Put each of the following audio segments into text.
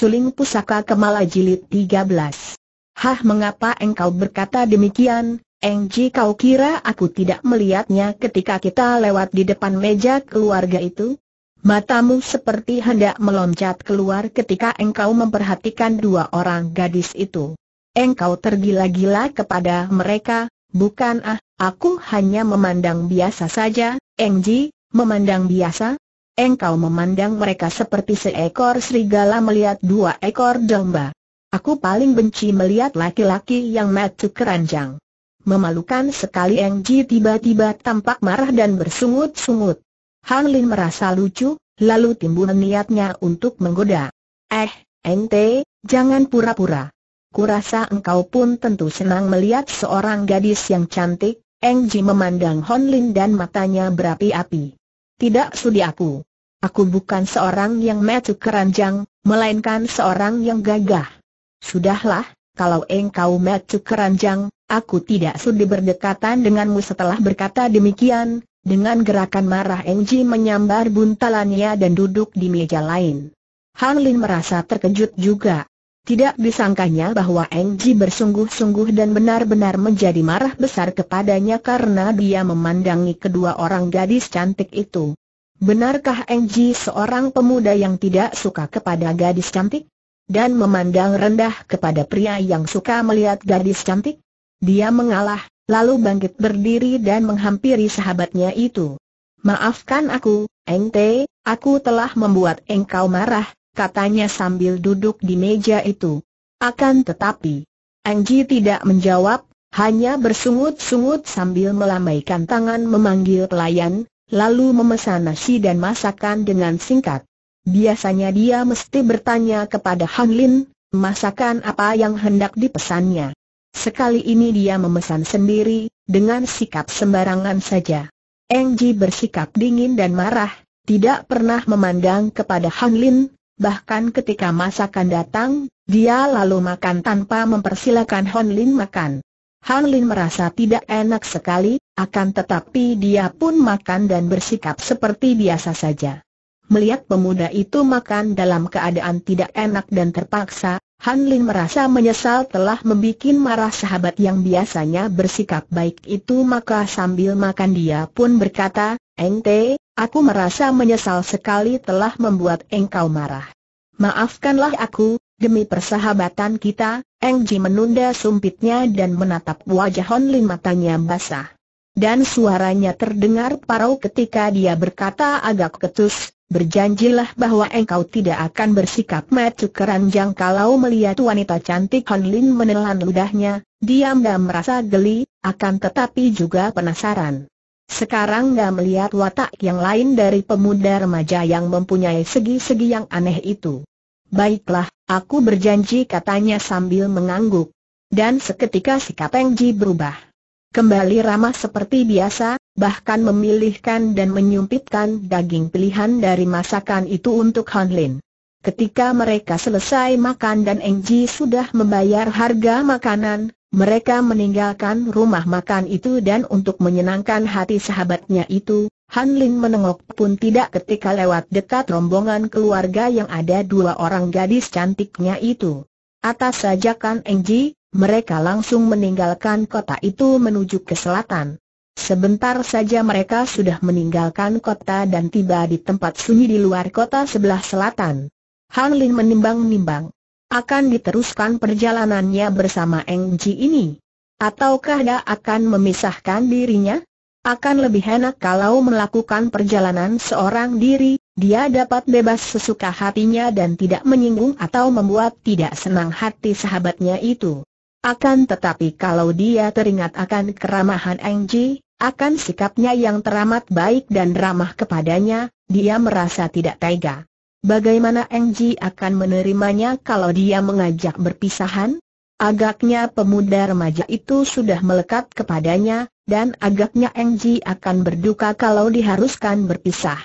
Suling Pusaka Kemala Jilid 13. Hah mengapa engkau berkata demikian, Engji kau kira aku tidak melihatnya ketika kita lewat di depan meja keluarga itu? Matamu seperti hendak meloncat keluar ketika engkau memperhatikan dua orang gadis itu. Engkau tergila-gila kepada mereka, bukan ah, aku hanya memandang biasa saja, Engji, memandang biasa, engkau memandang mereka seperti seekor serigala melihat dua ekor domba. Aku paling benci melihat laki-laki yang mati keranjang. Memalukan sekali Eng Ji tiba-tiba tampak marah dan bersungut-sungut. Han Lin merasa lucu, lalu timbul niatnya untuk menggoda. Eh, Ente, jangan pura-pura. Kurasa engkau pun tentu senang melihat seorang gadis yang cantik, Eng Ji memandang Han Lin dan matanya berapi-api. Tidak sudi aku. Aku bukan seorang yang metu keranjang, melainkan seorang yang gagah. Sudahlah, kalau engkau metu keranjang, aku tidak sudi berdekatan denganmu setelah berkata demikian. Dengan gerakan marah Engji menyambar buntalannya dan duduk di meja lain. Han Lin merasa terkejut juga. Tidak disangkanya bahwa Engji bersungguh-sungguh dan benar-benar menjadi marah besar kepadanya karena dia memandangi kedua orang gadis cantik itu. Benarkah Engji seorang pemuda yang tidak suka kepada gadis cantik? Dan memandang rendah kepada pria yang suka melihat gadis cantik? Dia mengalah, lalu bangkit berdiri dan menghampiri sahabatnya itu. Maafkan aku, Engte, aku telah membuat engkau marah, katanya sambil duduk di meja itu. Akan tetapi, Engji tidak menjawab, hanya bersungut-sungut sambil melambaikan tangan memanggil pelayan, lalu memesan nasi dan masakan dengan singkat. Biasanya dia mesti bertanya kepada Han Lin, masakan apa yang hendak dipesannya. Sekali ini dia memesan sendiri, dengan sikap sembarangan saja. Eng Ji bersikap dingin dan marah, tidak pernah memandang kepada Han Lin, bahkan ketika masakan datang, dia lalu makan tanpa mempersilakan Han Lin makan. Han Lin merasa tidak enak sekali, akan tetapi dia pun makan dan bersikap seperti biasa saja. Melihat pemuda itu makan dalam keadaan tidak enak dan terpaksa, Han Lin merasa menyesal telah membuat marah sahabat yang biasanya bersikap baik itu maka sambil makan dia pun berkata, Ente, aku merasa menyesal sekali telah membuat engkau marah. Maafkanlah aku, Demi persahabatan kita, Eng Ji menunda sumpitnya dan menatap wajah Hon Lin matanya basah. Dan suaranya terdengar parau ketika dia berkata agak ketus, berjanjilah bahwa engkau tidak akan bersikap metu keranjang kalau melihat wanita cantik Hon Lin menelan ludahnya, Dia dan merasa geli, akan tetapi juga penasaran. Sekarang enggak melihat watak yang lain dari pemuda remaja yang mempunyai segi-segi yang aneh itu. Baiklah, aku berjanji katanya sambil mengangguk. Dan seketika sikap Engji Ji berubah. Kembali ramah seperti biasa, bahkan memilihkan dan menyumpitkan daging pilihan dari masakan itu untuk Han Lin. Ketika mereka selesai makan dan Engji sudah membayar harga makanan, mereka meninggalkan rumah makan itu dan untuk menyenangkan hati sahabatnya itu, Han Ling menengok pun tidak ketika lewat dekat rombongan keluarga yang ada dua orang gadis cantiknya itu. Atas sajakan Ji, mereka langsung meninggalkan kota itu menuju ke selatan. Sebentar saja mereka sudah meninggalkan kota dan tiba di tempat sunyi di luar kota sebelah selatan. Han Ling menimbang-nimbang. Akan diteruskan perjalanannya bersama Eng Ji ini? Ataukah dia akan memisahkan dirinya? Akan lebih enak kalau melakukan perjalanan seorang diri, dia dapat bebas sesuka hatinya dan tidak menyinggung atau membuat tidak senang hati sahabatnya itu. Akan tetapi kalau dia teringat akan keramahan Angie, akan sikapnya yang teramat baik dan ramah kepadanya, dia merasa tidak tega. Bagaimana Angie akan menerimanya kalau dia mengajak berpisahan? Agaknya pemuda remaja itu sudah melekat kepadanya, dan agaknya Engji akan berduka kalau diharuskan berpisah.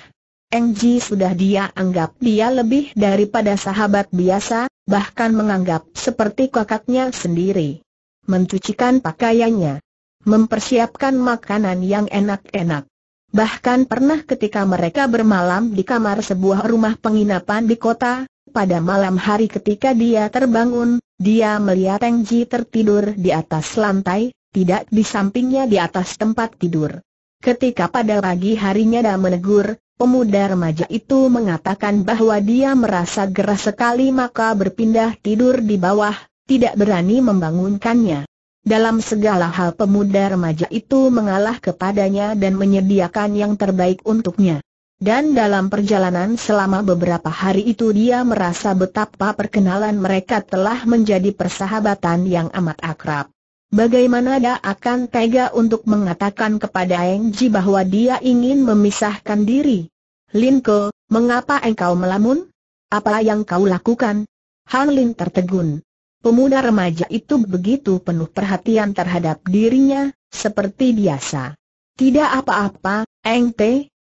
Engji sudah dia anggap dia lebih daripada sahabat biasa, bahkan menganggap seperti kakaknya sendiri. Mencucikan pakaiannya, mempersiapkan makanan yang enak-enak. Bahkan pernah ketika mereka bermalam di kamar sebuah rumah penginapan di kota, pada malam hari ketika dia terbangun, dia melihat Teng Ji tertidur di atas lantai, tidak di sampingnya di atas tempat tidur. Ketika pada pagi harinya dia menegur, pemuda remaja itu mengatakan bahwa dia merasa gerah sekali maka berpindah tidur di bawah, tidak berani membangunkannya. Dalam segala hal pemuda remaja itu mengalah kepadanya dan menyediakan yang terbaik untuknya. Dan dalam perjalanan selama beberapa hari itu dia merasa betapa perkenalan mereka telah menjadi persahabatan yang amat akrab. Bagaimana dia akan tega untuk mengatakan kepada Eng bahwa dia ingin memisahkan diri? Linko, mengapa engkau melamun? Apa yang kau lakukan? Han Lin tertegun. Pemuda remaja itu begitu penuh perhatian terhadap dirinya, seperti biasa. Tidak apa-apa, Eng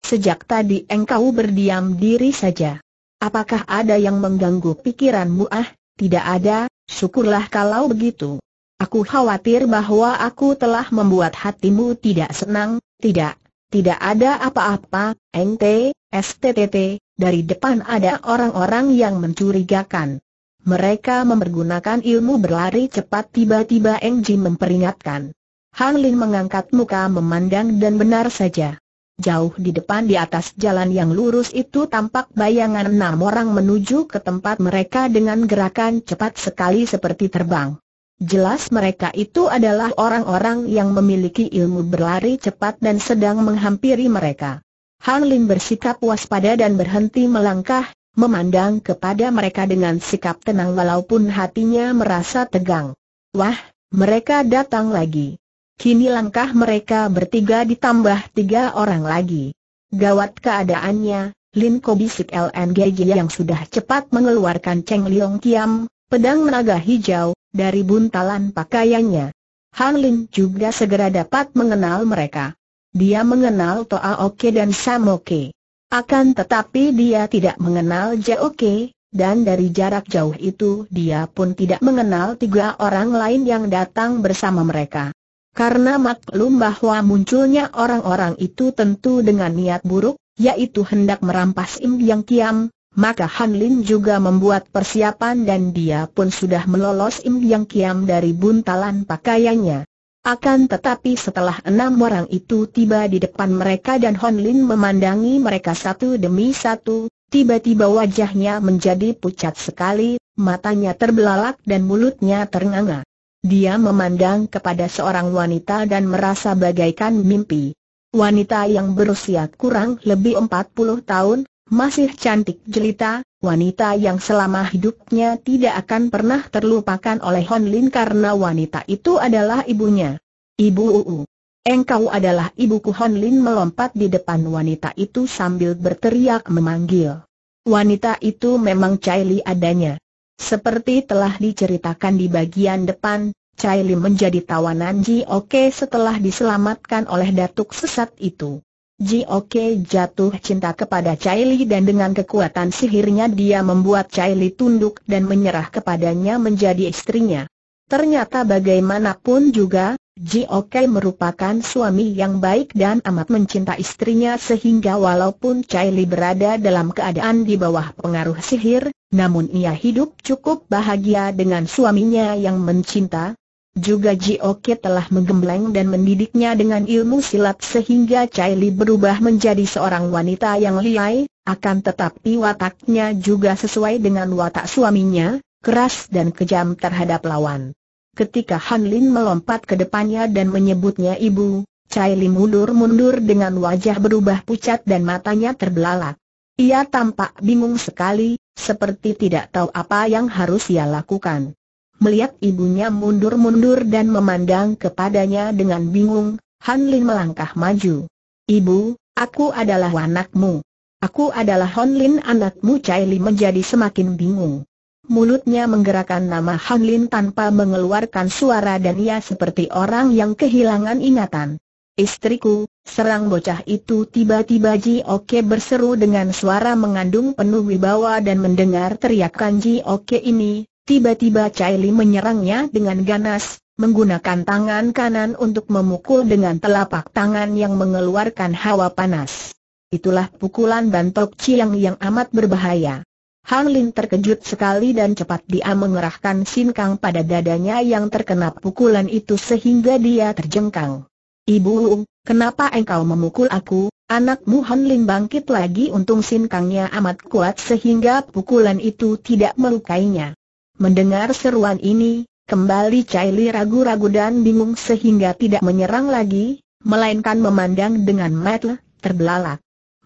Sejak tadi engkau berdiam diri saja. Apakah ada yang mengganggu pikiranmu ah? Tidak ada, syukurlah kalau begitu. Aku khawatir bahwa aku telah membuat hatimu tidak senang, tidak, tidak ada apa-apa, NT, STTT, dari depan ada orang-orang yang mencurigakan. Mereka mempergunakan ilmu berlari cepat tiba-tiba Engji memperingatkan. Han mengangkat muka memandang dan benar saja. Jauh di depan di atas jalan yang lurus itu tampak bayangan enam orang menuju ke tempat mereka dengan gerakan cepat sekali seperti terbang. Jelas mereka itu adalah orang-orang yang memiliki ilmu berlari cepat dan sedang menghampiri mereka. Han Lin bersikap waspada dan berhenti melangkah, memandang kepada mereka dengan sikap tenang walaupun hatinya merasa tegang. Wah, mereka datang lagi. Kini langkah mereka bertiga ditambah tiga orang lagi. Gawat keadaannya, Lin Ko bisik LNGJ yang sudah cepat mengeluarkan Cheng Liong Kiam, pedang menaga hijau, dari buntalan pakaiannya. Han Lin juga segera dapat mengenal mereka. Dia mengenal Toa Oke dan Sam Oke. Akan tetapi dia tidak mengenal Oke, dan dari jarak jauh itu dia pun tidak mengenal tiga orang lain yang datang bersama mereka. Karena maklum bahwa munculnya orang-orang itu tentu dengan niat buruk, yaitu hendak merampas Im Yang Kiam, maka Han Lin juga membuat persiapan dan dia pun sudah melolos Im Yang Kiam dari buntalan pakaiannya. Akan tetapi setelah enam orang itu tiba di depan mereka dan Han Lin memandangi mereka satu demi satu, tiba-tiba wajahnya menjadi pucat sekali, matanya terbelalak dan mulutnya ternganga. Dia memandang kepada seorang wanita dan merasa bagaikan mimpi. Wanita yang berusia kurang lebih 40 tahun, masih cantik jelita, wanita yang selama hidupnya tidak akan pernah terlupakan oleh Hon Lin karena wanita itu adalah ibunya. Ibu Uu. Engkau adalah ibuku Hon Lin melompat di depan wanita itu sambil berteriak memanggil. Wanita itu memang caili adanya. Seperti telah diceritakan di bagian depan, Chai Lim menjadi tawanan Ji Oke setelah diselamatkan oleh datuk sesat itu. Ji Oke jatuh cinta kepada Chai Li dan dengan kekuatan sihirnya dia membuat Chai Li tunduk dan menyerah kepadanya menjadi istrinya. Ternyata bagaimanapun juga, Jok merupakan suami yang baik dan amat mencinta istrinya sehingga walaupun Chai Li berada dalam keadaan di bawah pengaruh sihir, namun ia hidup cukup bahagia dengan suaminya yang mencinta. Juga Jok telah menggembleng dan mendidiknya dengan ilmu silat sehingga Chai Li berubah menjadi seorang wanita yang liai, akan tetapi wataknya juga sesuai dengan watak suaminya, keras dan kejam terhadap lawan. Ketika Han Lin melompat ke depannya dan menyebutnya ibu, Chai Li mundur-mundur dengan wajah berubah pucat dan matanya terbelalak. Ia tampak bingung sekali, seperti tidak tahu apa yang harus ia lakukan. Melihat ibunya mundur-mundur dan memandang kepadanya dengan bingung, Han Lin melangkah maju. Ibu, aku adalah anakmu. Aku adalah Han Lin anakmu Chai Li menjadi semakin bingung. Mulutnya menggerakkan nama Han Lin tanpa mengeluarkan suara dan ia seperti orang yang kehilangan ingatan. Istriku, serang bocah itu tiba-tiba Ji Oke berseru dengan suara mengandung penuh wibawa dan mendengar teriakan Ji Oke ini, tiba-tiba Chai Li menyerangnya dengan ganas, menggunakan tangan kanan untuk memukul dengan telapak tangan yang mengeluarkan hawa panas. Itulah pukulan bantok Chiang yang amat berbahaya. Han Lin terkejut sekali dan cepat dia mengerahkan sinkang pada dadanya yang terkena pukulan itu sehingga dia terjengkang. Ibu, kenapa engkau memukul aku? Anakmu Han Lin bangkit lagi untung sinkangnya amat kuat sehingga pukulan itu tidak melukainya. Mendengar seruan ini, kembali Cai Li ragu-ragu dan bingung sehingga tidak menyerang lagi, melainkan memandang dengan mata terbelalak.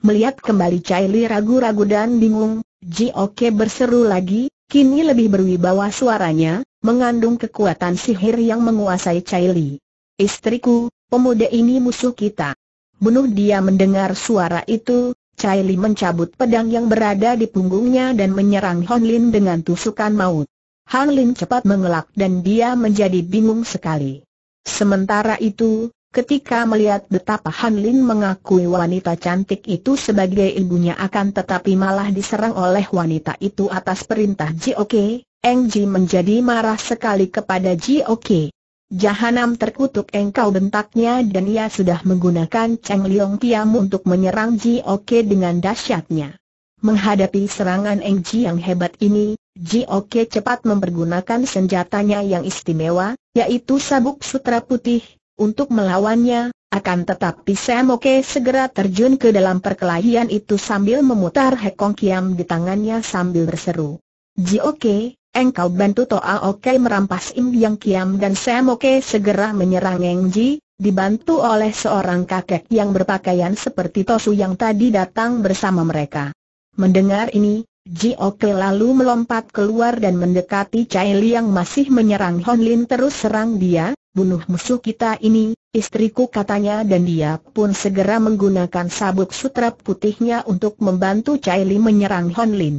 Melihat kembali Cai Li ragu-ragu dan bingung, Jioke berseru lagi, kini lebih berwibawa suaranya, mengandung kekuatan sihir yang menguasai Caili. Istriku, pemuda ini musuh kita. Bunuh dia mendengar suara itu, Caili mencabut pedang yang berada di punggungnya dan menyerang Hon Lin dengan tusukan maut. Han Lin cepat mengelak dan dia menjadi bingung sekali. Sementara itu, Ketika melihat betapa Han Lin mengakui wanita cantik itu sebagai ibunya akan tetapi malah diserang oleh wanita itu atas perintah Ji Oke, Eng Ji menjadi marah sekali kepada Ji Oke. Jahanam terkutuk engkau bentaknya dan ia sudah menggunakan Cheng Liong Tiam untuk menyerang Ji Oke dengan dahsyatnya. Menghadapi serangan Eng Ji yang hebat ini, Ji Oke cepat mempergunakan senjatanya yang istimewa, yaitu sabuk sutra putih, untuk melawannya, akan tetapi Sam Oke segera terjun ke dalam perkelahian itu sambil memutar Hekong Kiam di tangannya sambil berseru. Ji Oke, engkau bantu Toa Oke merampas Im Yang Kiam dan Sam Oke segera menyerang Eng Ji, dibantu oleh seorang kakek yang berpakaian seperti Tosu yang tadi datang bersama mereka. Mendengar ini, Jioke lalu melompat keluar dan mendekati Chai yang masih menyerang Hon Lin terus serang dia, bunuh musuh kita ini, istriku katanya dan dia pun segera menggunakan sabuk sutra putihnya untuk membantu Chai Li menyerang Hon Lin.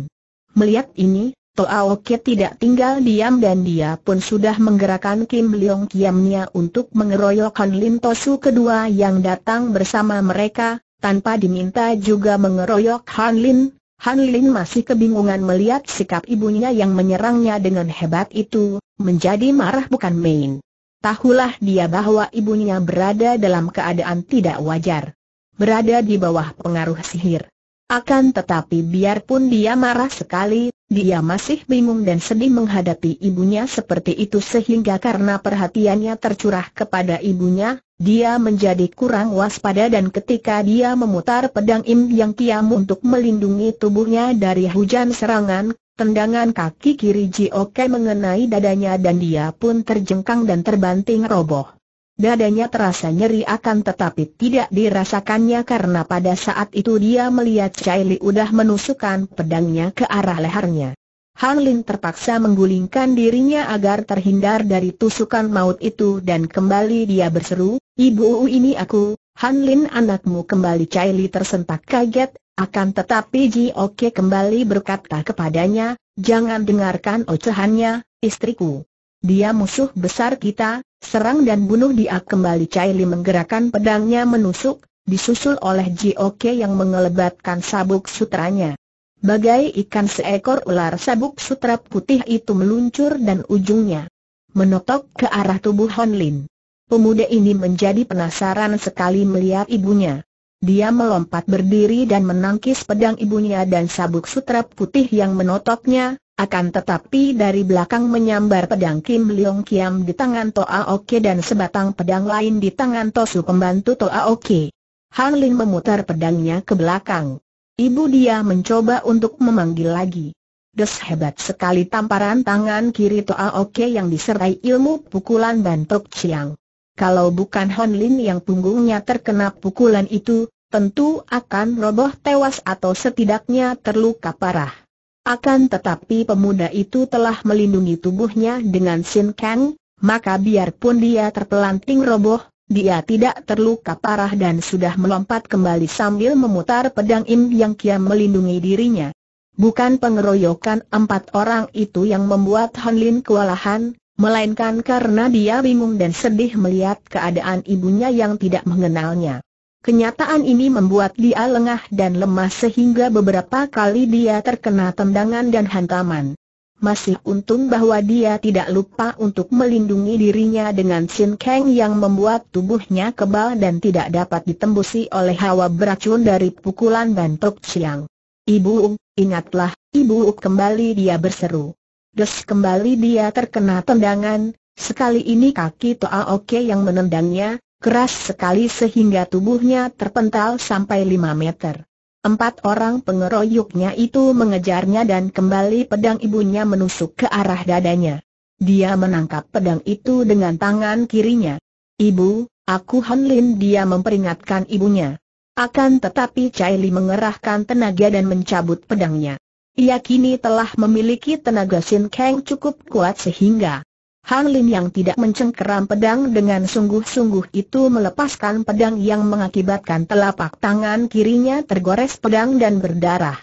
Melihat ini, Ke tidak tinggal diam dan dia pun sudah menggerakkan Kim Leong Kiamnya untuk mengeroyok Hon Lin Tosu kedua yang datang bersama mereka, tanpa diminta juga mengeroyok Hon Lin, Han Lin masih kebingungan melihat sikap ibunya yang menyerangnya dengan hebat itu, menjadi marah bukan main. Tahulah dia bahwa ibunya berada dalam keadaan tidak wajar. Berada di bawah pengaruh sihir. Akan tetapi biarpun dia marah sekali, dia masih bingung dan sedih menghadapi ibunya seperti itu sehingga karena perhatiannya tercurah kepada ibunya, dia menjadi kurang waspada dan ketika dia memutar pedang Im Yang Kiam untuk melindungi tubuhnya dari hujan serangan, tendangan kaki kiri Ji Oke mengenai dadanya dan dia pun terjengkang dan terbanting roboh. Dadanya terasa nyeri akan tetapi tidak dirasakannya karena pada saat itu dia melihat Chai Li udah menusukkan pedangnya ke arah lehernya. Han Lin terpaksa menggulingkan dirinya agar terhindar dari tusukan maut itu dan kembali dia berseru, Ibu ini aku, Han Lin anakmu kembali Caili tersentak kaget, akan tetapi Ji Oke kembali berkata kepadanya, jangan dengarkan ocehannya, istriku. Dia musuh besar kita, serang dan bunuh dia kembali Caili menggerakkan pedangnya menusuk, disusul oleh Ji Oke yang mengelebatkan sabuk sutranya. Bagai ikan seekor ular sabuk sutra putih itu meluncur dan ujungnya menotok ke arah tubuh Han Lin. Pemuda ini menjadi penasaran sekali melihat ibunya. Dia melompat berdiri dan menangkis pedang ibunya dan sabuk sutra putih yang menotoknya. akan tetapi dari belakang menyambar pedang Kim Leong Kiam di tangan Toa Oke dan sebatang pedang lain di tangan Tosu pembantu Toa Oke. Han Ling memutar pedangnya ke belakang. Ibu dia mencoba untuk memanggil lagi. Des hebat sekali tamparan tangan kiri Toa Oke yang disertai ilmu pukulan bantok Chiang. Kalau bukan Hon Lin yang punggungnya terkena pukulan itu, tentu akan roboh tewas atau setidaknya terluka parah. Akan tetapi pemuda itu telah melindungi tubuhnya dengan Sin Kang, maka biarpun dia terpelanting roboh, dia tidak terluka parah dan sudah melompat kembali sambil memutar pedang Im yang kiam melindungi dirinya. Bukan pengeroyokan empat orang itu yang membuat Hon Lin kewalahan, melainkan karena dia bingung dan sedih melihat keadaan ibunya yang tidak mengenalnya. Kenyataan ini membuat dia lengah dan lemas sehingga beberapa kali dia terkena tendangan dan hantaman. Masih untung bahwa dia tidak lupa untuk melindungi dirinya dengan Sin Kang yang membuat tubuhnya kebal dan tidak dapat ditembusi oleh hawa beracun dari pukulan bantok siang. Ibu, ingatlah, Ibu kembali dia berseru. Des kembali dia terkena tendangan, sekali ini kaki Toa Oke yang menendangnya, keras sekali sehingga tubuhnya terpental sampai 5 meter. Empat orang pengeroyoknya itu mengejarnya dan kembali pedang ibunya menusuk ke arah dadanya. Dia menangkap pedang itu dengan tangan kirinya. Ibu, aku Han Lin dia memperingatkan ibunya. Akan tetapi Chai Li mengerahkan tenaga dan mencabut pedangnya. Ia kini telah memiliki tenaga Sin Kang cukup kuat sehingga Han Lin yang tidak mencengkeram pedang dengan sungguh-sungguh itu melepaskan pedang yang mengakibatkan telapak tangan kirinya tergores pedang dan berdarah.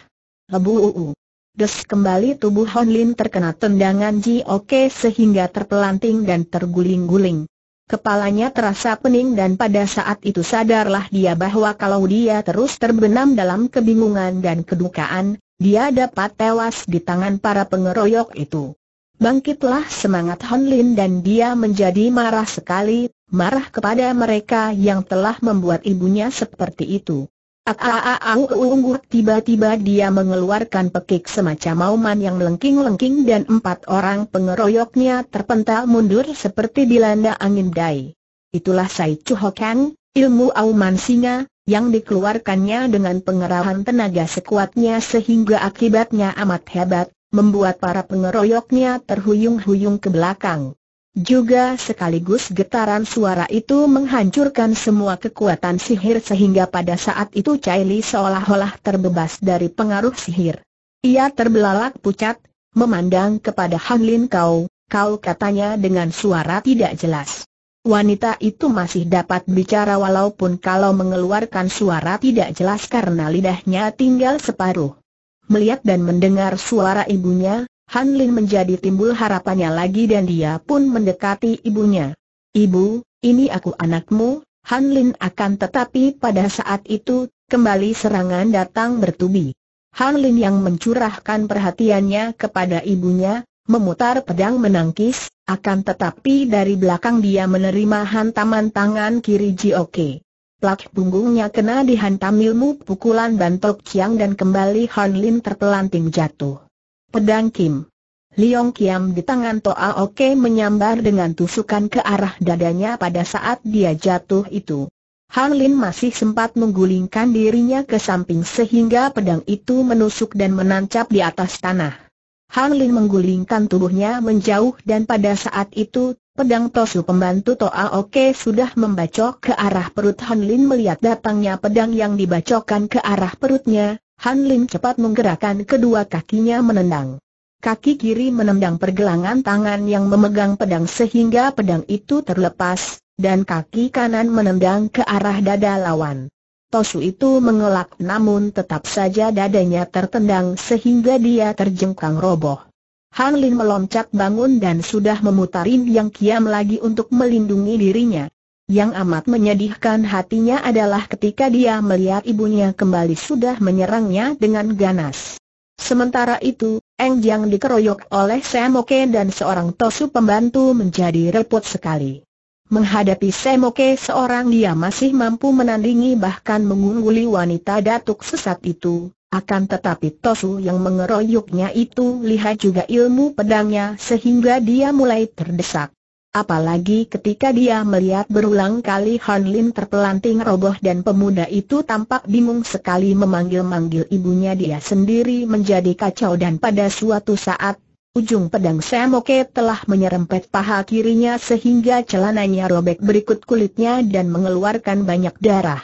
Lebu Des kembali tubuh Han Lin terkena tendangan Ji Oke sehingga terpelanting dan terguling-guling. Kepalanya terasa pening dan pada saat itu sadarlah dia bahwa kalau dia terus terbenam dalam kebingungan dan kedukaan, dia dapat tewas di tangan para pengeroyok itu. Bangkitlah semangat Hon Lin dan dia menjadi marah sekali, marah kepada mereka yang telah membuat ibunya seperti itu. Aaaaauungguh ah, ah, ah, tiba-tiba dia mengeluarkan pekik semacam auman yang lengking lengking dan empat orang pengeroyoknya terpental mundur seperti dilanda angin dai. Itulah Sai Chu Ho ilmu auman singa, yang dikeluarkannya dengan pengerahan tenaga sekuatnya sehingga akibatnya amat hebat, membuat para pengeroyoknya terhuyung-huyung ke belakang. Juga sekaligus getaran suara itu menghancurkan semua kekuatan sihir sehingga pada saat itu Li seolah-olah terbebas dari pengaruh sihir. Ia terbelalak pucat, memandang kepada Han Lin Kau, kau katanya dengan suara tidak jelas. Wanita itu masih dapat bicara walaupun kalau mengeluarkan suara tidak jelas karena lidahnya tinggal separuh. Melihat dan mendengar suara ibunya, Han Lin menjadi timbul harapannya lagi dan dia pun mendekati ibunya. Ibu, ini aku anakmu, Han Lin akan tetapi pada saat itu, kembali serangan datang bertubi. Han Lin yang mencurahkan perhatiannya kepada ibunya, memutar pedang menangkis, akan tetapi dari belakang dia menerima hantaman tangan kiri Jioke. Plak punggungnya kena dihantam ilmu pukulan bantok Chiang dan kembali Hanlin Lin terpelanting jatuh. Pedang Kim. Liong Kiam di tangan Toa Oke menyambar dengan tusukan ke arah dadanya pada saat dia jatuh itu. Han Lin masih sempat menggulingkan dirinya ke samping sehingga pedang itu menusuk dan menancap di atas tanah. Hang Lin menggulingkan tubuhnya menjauh dan pada saat itu, pedang Tosu pembantu Toa Oke sudah membacok ke arah perut Han Lin melihat datangnya pedang yang dibacokkan ke arah perutnya, Han Lin cepat menggerakkan kedua kakinya menendang. Kaki kiri menendang pergelangan tangan yang memegang pedang sehingga pedang itu terlepas, dan kaki kanan menendang ke arah dada lawan. Tosu itu mengelak namun tetap saja dadanya tertendang sehingga dia terjengkang roboh. Han Lin meloncat bangun dan sudah memutarin yang kiam lagi untuk melindungi dirinya. Yang amat menyedihkan hatinya adalah ketika dia melihat ibunya kembali sudah menyerangnya dengan ganas. Sementara itu, Eng Jiang dikeroyok oleh Semoke dan seorang Tosu pembantu menjadi repot sekali. Menghadapi Semoke seorang dia masih mampu menandingi bahkan mengungguli wanita datuk sesat itu, akan tetapi Tosu yang mengeroyoknya itu lihat juga ilmu pedangnya sehingga dia mulai terdesak. Apalagi ketika dia melihat berulang kali Han Lin terpelanting roboh dan pemuda itu tampak bingung sekali memanggil-manggil ibunya dia sendiri menjadi kacau dan pada suatu saat Ujung pedang Samoke telah menyerempet paha kirinya sehingga celananya robek berikut kulitnya dan mengeluarkan banyak darah.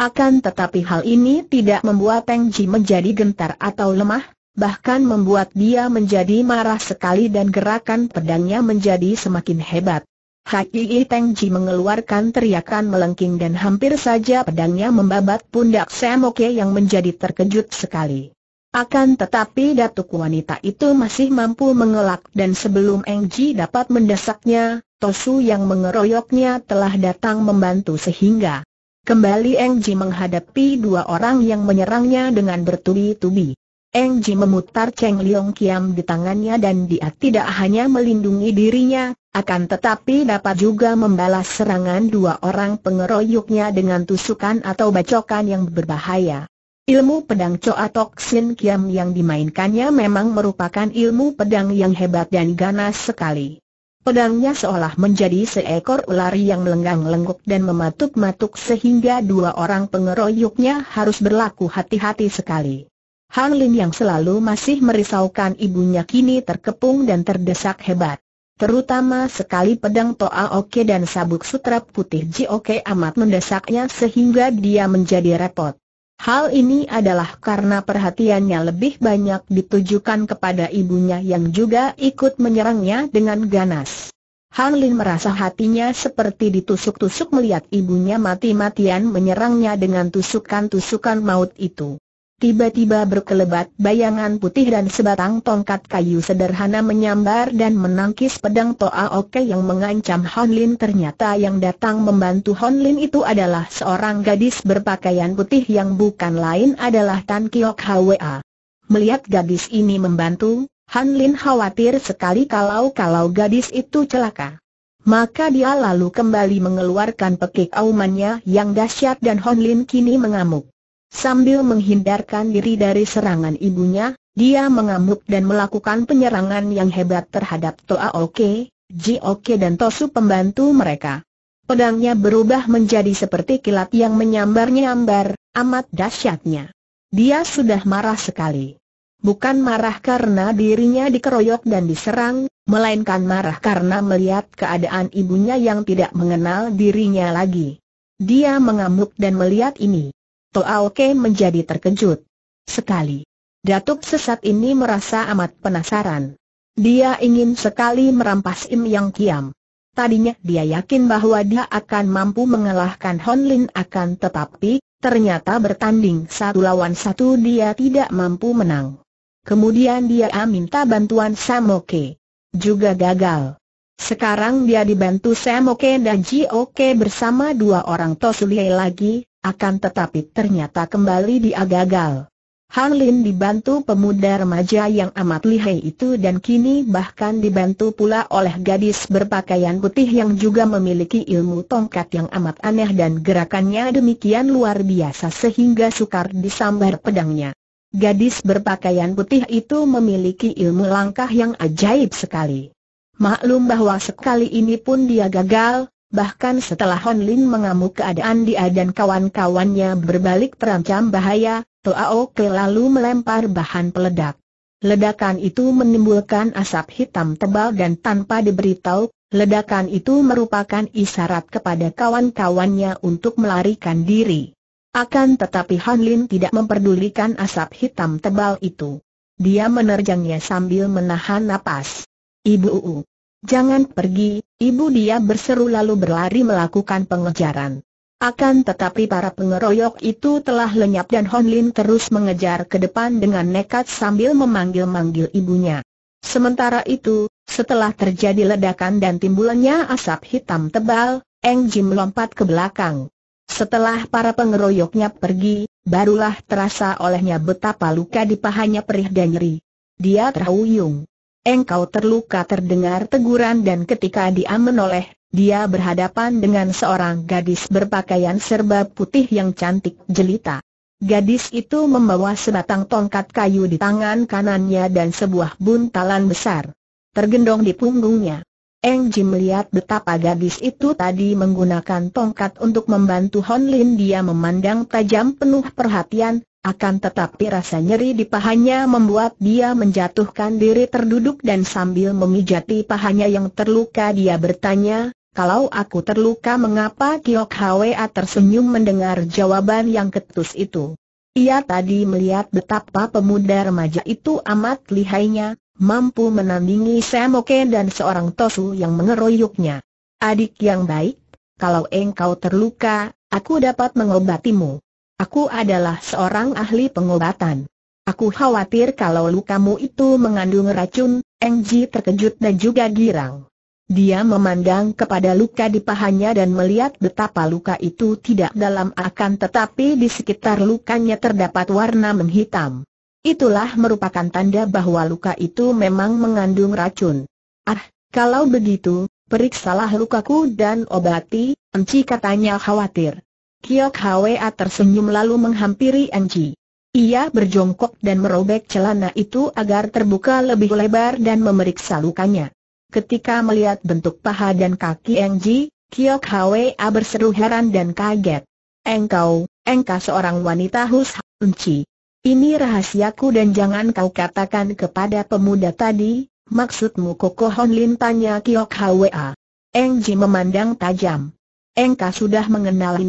Akan tetapi hal ini tidak membuat Peng Ji menjadi gentar atau lemah, bahkan membuat dia menjadi marah sekali dan gerakan pedangnya menjadi semakin hebat. Haki Teng Ji mengeluarkan teriakan melengking dan hampir saja pedangnya membabat pundak Samoke yang menjadi terkejut sekali. Akan tetapi datuk wanita itu masih mampu mengelak dan sebelum Eng Ji dapat mendesaknya, Tosu yang mengeroyoknya telah datang membantu sehingga kembali Eng Ji menghadapi dua orang yang menyerangnya dengan bertubi-tubi. Eng Ji memutar Cheng Liong Kiam di tangannya dan dia tidak hanya melindungi dirinya, akan tetapi dapat juga membalas serangan dua orang pengeroyoknya dengan tusukan atau bacokan yang berbahaya. Ilmu pedang Choa Tok Kiam yang dimainkannya memang merupakan ilmu pedang yang hebat dan ganas sekali. Pedangnya seolah menjadi seekor ular yang melenggang-lengguk dan mematuk-matuk sehingga dua orang pengeroyoknya harus berlaku hati-hati sekali. Han Lin yang selalu masih merisaukan ibunya kini terkepung dan terdesak hebat. Terutama sekali pedang Toa Oke dan sabuk sutra putih Ji Oke amat mendesaknya sehingga dia menjadi repot. Hal ini adalah karena perhatiannya lebih banyak ditujukan kepada ibunya yang juga ikut menyerangnya dengan ganas. Han Lin merasa hatinya seperti ditusuk-tusuk melihat ibunya mati-matian menyerangnya dengan tusukan-tusukan maut itu. Tiba-tiba berkelebat bayangan putih dan sebatang tongkat kayu sederhana menyambar dan menangkis pedang Toa Oke yang mengancam Hon Lin ternyata yang datang membantu Hon Lin itu adalah seorang gadis berpakaian putih yang bukan lain adalah Tan Kiok Hwa. Melihat gadis ini membantu, Han Lin khawatir sekali kalau-kalau gadis itu celaka. Maka dia lalu kembali mengeluarkan pekik aumannya yang dahsyat dan Hon Lin kini mengamuk. Sambil menghindarkan diri dari serangan ibunya, dia mengamuk dan melakukan penyerangan yang hebat terhadap Toa Oke, Ji Oke dan Tosu pembantu mereka. Pedangnya berubah menjadi seperti kilat yang menyambar-nyambar, amat dahsyatnya. Dia sudah marah sekali. Bukan marah karena dirinya dikeroyok dan diserang, melainkan marah karena melihat keadaan ibunya yang tidak mengenal dirinya lagi. Dia mengamuk dan melihat ini. Toaoke menjadi terkejut. Sekali. Datuk sesat ini merasa amat penasaran. Dia ingin sekali merampas Im Yang Kiam. Tadinya dia yakin bahwa dia akan mampu mengalahkan Hon Lin, akan tetapi, ternyata bertanding satu lawan satu dia tidak mampu menang. Kemudian dia minta bantuan Samoke. Juga gagal. Sekarang dia dibantu Samoke dan Jioke bersama dua orang Tosulie lagi, akan tetapi ternyata kembali dia gagal. Han Lin dibantu pemuda remaja yang amat lihai itu dan kini bahkan dibantu pula oleh gadis berpakaian putih yang juga memiliki ilmu tongkat yang amat aneh dan gerakannya demikian luar biasa sehingga sukar disambar pedangnya. Gadis berpakaian putih itu memiliki ilmu langkah yang ajaib sekali. Maklum bahwa sekali ini pun dia gagal, Bahkan setelah Hon Lin mengamuk keadaan dia dan kawan-kawannya berbalik terancam bahaya, Toao Ke lalu melempar bahan peledak. Ledakan itu menimbulkan asap hitam tebal dan tanpa diberitahu, ledakan itu merupakan isyarat kepada kawan-kawannya untuk melarikan diri. Akan tetapi Han Lin tidak memperdulikan asap hitam tebal itu. Dia menerjangnya sambil menahan napas. Ibu Uu, jangan pergi, Ibu dia berseru lalu berlari melakukan pengejaran. Akan tetapi para pengeroyok itu telah lenyap dan Hon Lin terus mengejar ke depan dengan nekat sambil memanggil-manggil ibunya. Sementara itu, setelah terjadi ledakan dan timbulannya asap hitam tebal, Eng Jim lompat ke belakang. Setelah para pengeroyoknya pergi, barulah terasa olehnya betapa luka di pahanya perih dan nyeri. Dia terhuyung engkau terluka terdengar teguran dan ketika dia menoleh, dia berhadapan dengan seorang gadis berpakaian serba putih yang cantik jelita. Gadis itu membawa sebatang tongkat kayu di tangan kanannya dan sebuah buntalan besar tergendong di punggungnya. Eng Jim melihat betapa gadis itu tadi menggunakan tongkat untuk membantu Hon Lin dia memandang tajam penuh perhatian, akan tetapi rasa nyeri di pahanya membuat dia menjatuhkan diri terduduk dan sambil memijati pahanya yang terluka dia bertanya, kalau aku terluka mengapa Kiok Hwa tersenyum mendengar jawaban yang ketus itu? Ia tadi melihat betapa pemuda remaja itu amat lihainya, mampu menandingi Semoke dan seorang Tosu yang mengeroyoknya. Adik yang baik, kalau engkau terluka, aku dapat mengobatimu. Aku adalah seorang ahli pengobatan. Aku khawatir kalau lukamu itu mengandung racun, Engji terkejut dan juga girang. Dia memandang kepada luka di pahanya dan melihat betapa luka itu tidak dalam akan tetapi di sekitar lukanya terdapat warna menghitam. Itulah merupakan tanda bahwa luka itu memang mengandung racun. Ah, kalau begitu, periksalah lukaku dan obati, Enci katanya khawatir. Kiok Hwa tersenyum lalu menghampiri Anji. Ia berjongkok dan merobek celana itu agar terbuka lebih lebar dan memeriksa lukanya. Ketika melihat bentuk paha dan kaki Engji, Kiok Hwa berseru heran dan kaget. Engkau, engkau seorang wanita Hus Engji. Ini rahasiaku dan jangan kau katakan kepada pemuda tadi, maksudmu Koko Hon Lin tanya Kiok Hwa. Engji memandang tajam. Engka sudah mengenal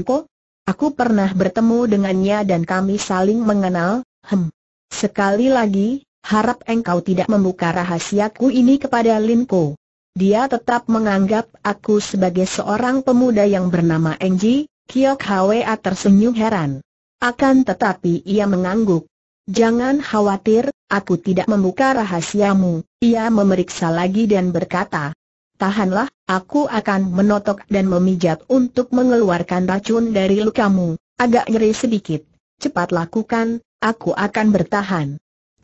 Aku pernah bertemu dengannya dan kami saling mengenal, hem. Sekali lagi, harap engkau tidak membuka rahasiaku ini kepada Lin Ko. Dia tetap menganggap aku sebagai seorang pemuda yang bernama Engji, Kiok Hwa tersenyum heran. Akan tetapi ia mengangguk. Jangan khawatir, aku tidak membuka rahasiamu, ia memeriksa lagi dan berkata, Tahanlah, aku akan menotok dan memijat untuk mengeluarkan racun dari lukamu, agak nyeri sedikit. Cepat lakukan, aku akan bertahan.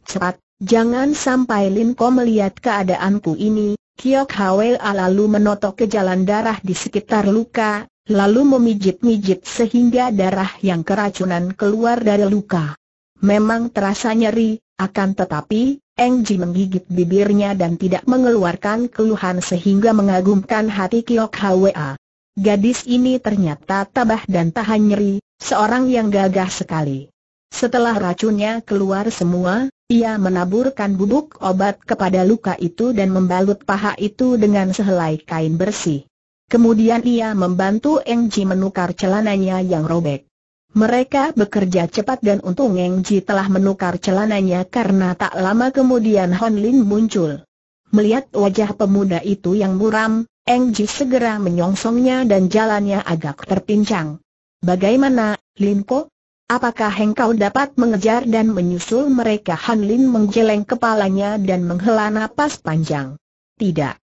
Cepat, jangan sampai Lin Linko melihat keadaanku ini, Kiok Hwa lalu menotok ke jalan darah di sekitar luka, lalu memijit-mijit sehingga darah yang keracunan keluar dari luka. Memang terasa nyeri, akan tetapi, Eng Ji menggigit bibirnya dan tidak mengeluarkan keluhan sehingga mengagumkan hati Kiok Hwa. Gadis ini ternyata tabah dan tahan nyeri, seorang yang gagah sekali. Setelah racunnya keluar semua, ia menaburkan bubuk obat kepada luka itu dan membalut paha itu dengan sehelai kain bersih. Kemudian ia membantu Eng Ji menukar celananya yang robek. Mereka bekerja cepat dan untung Eng Ji telah menukar celananya karena tak lama kemudian Hon Lin muncul. Melihat wajah pemuda itu yang muram, Eng Ji segera menyongsongnya dan jalannya agak terpincang. Bagaimana, Lin Ko? Apakah engkau dapat mengejar dan menyusul mereka? Han Lin menggeleng kepalanya dan menghela napas panjang. Tidak.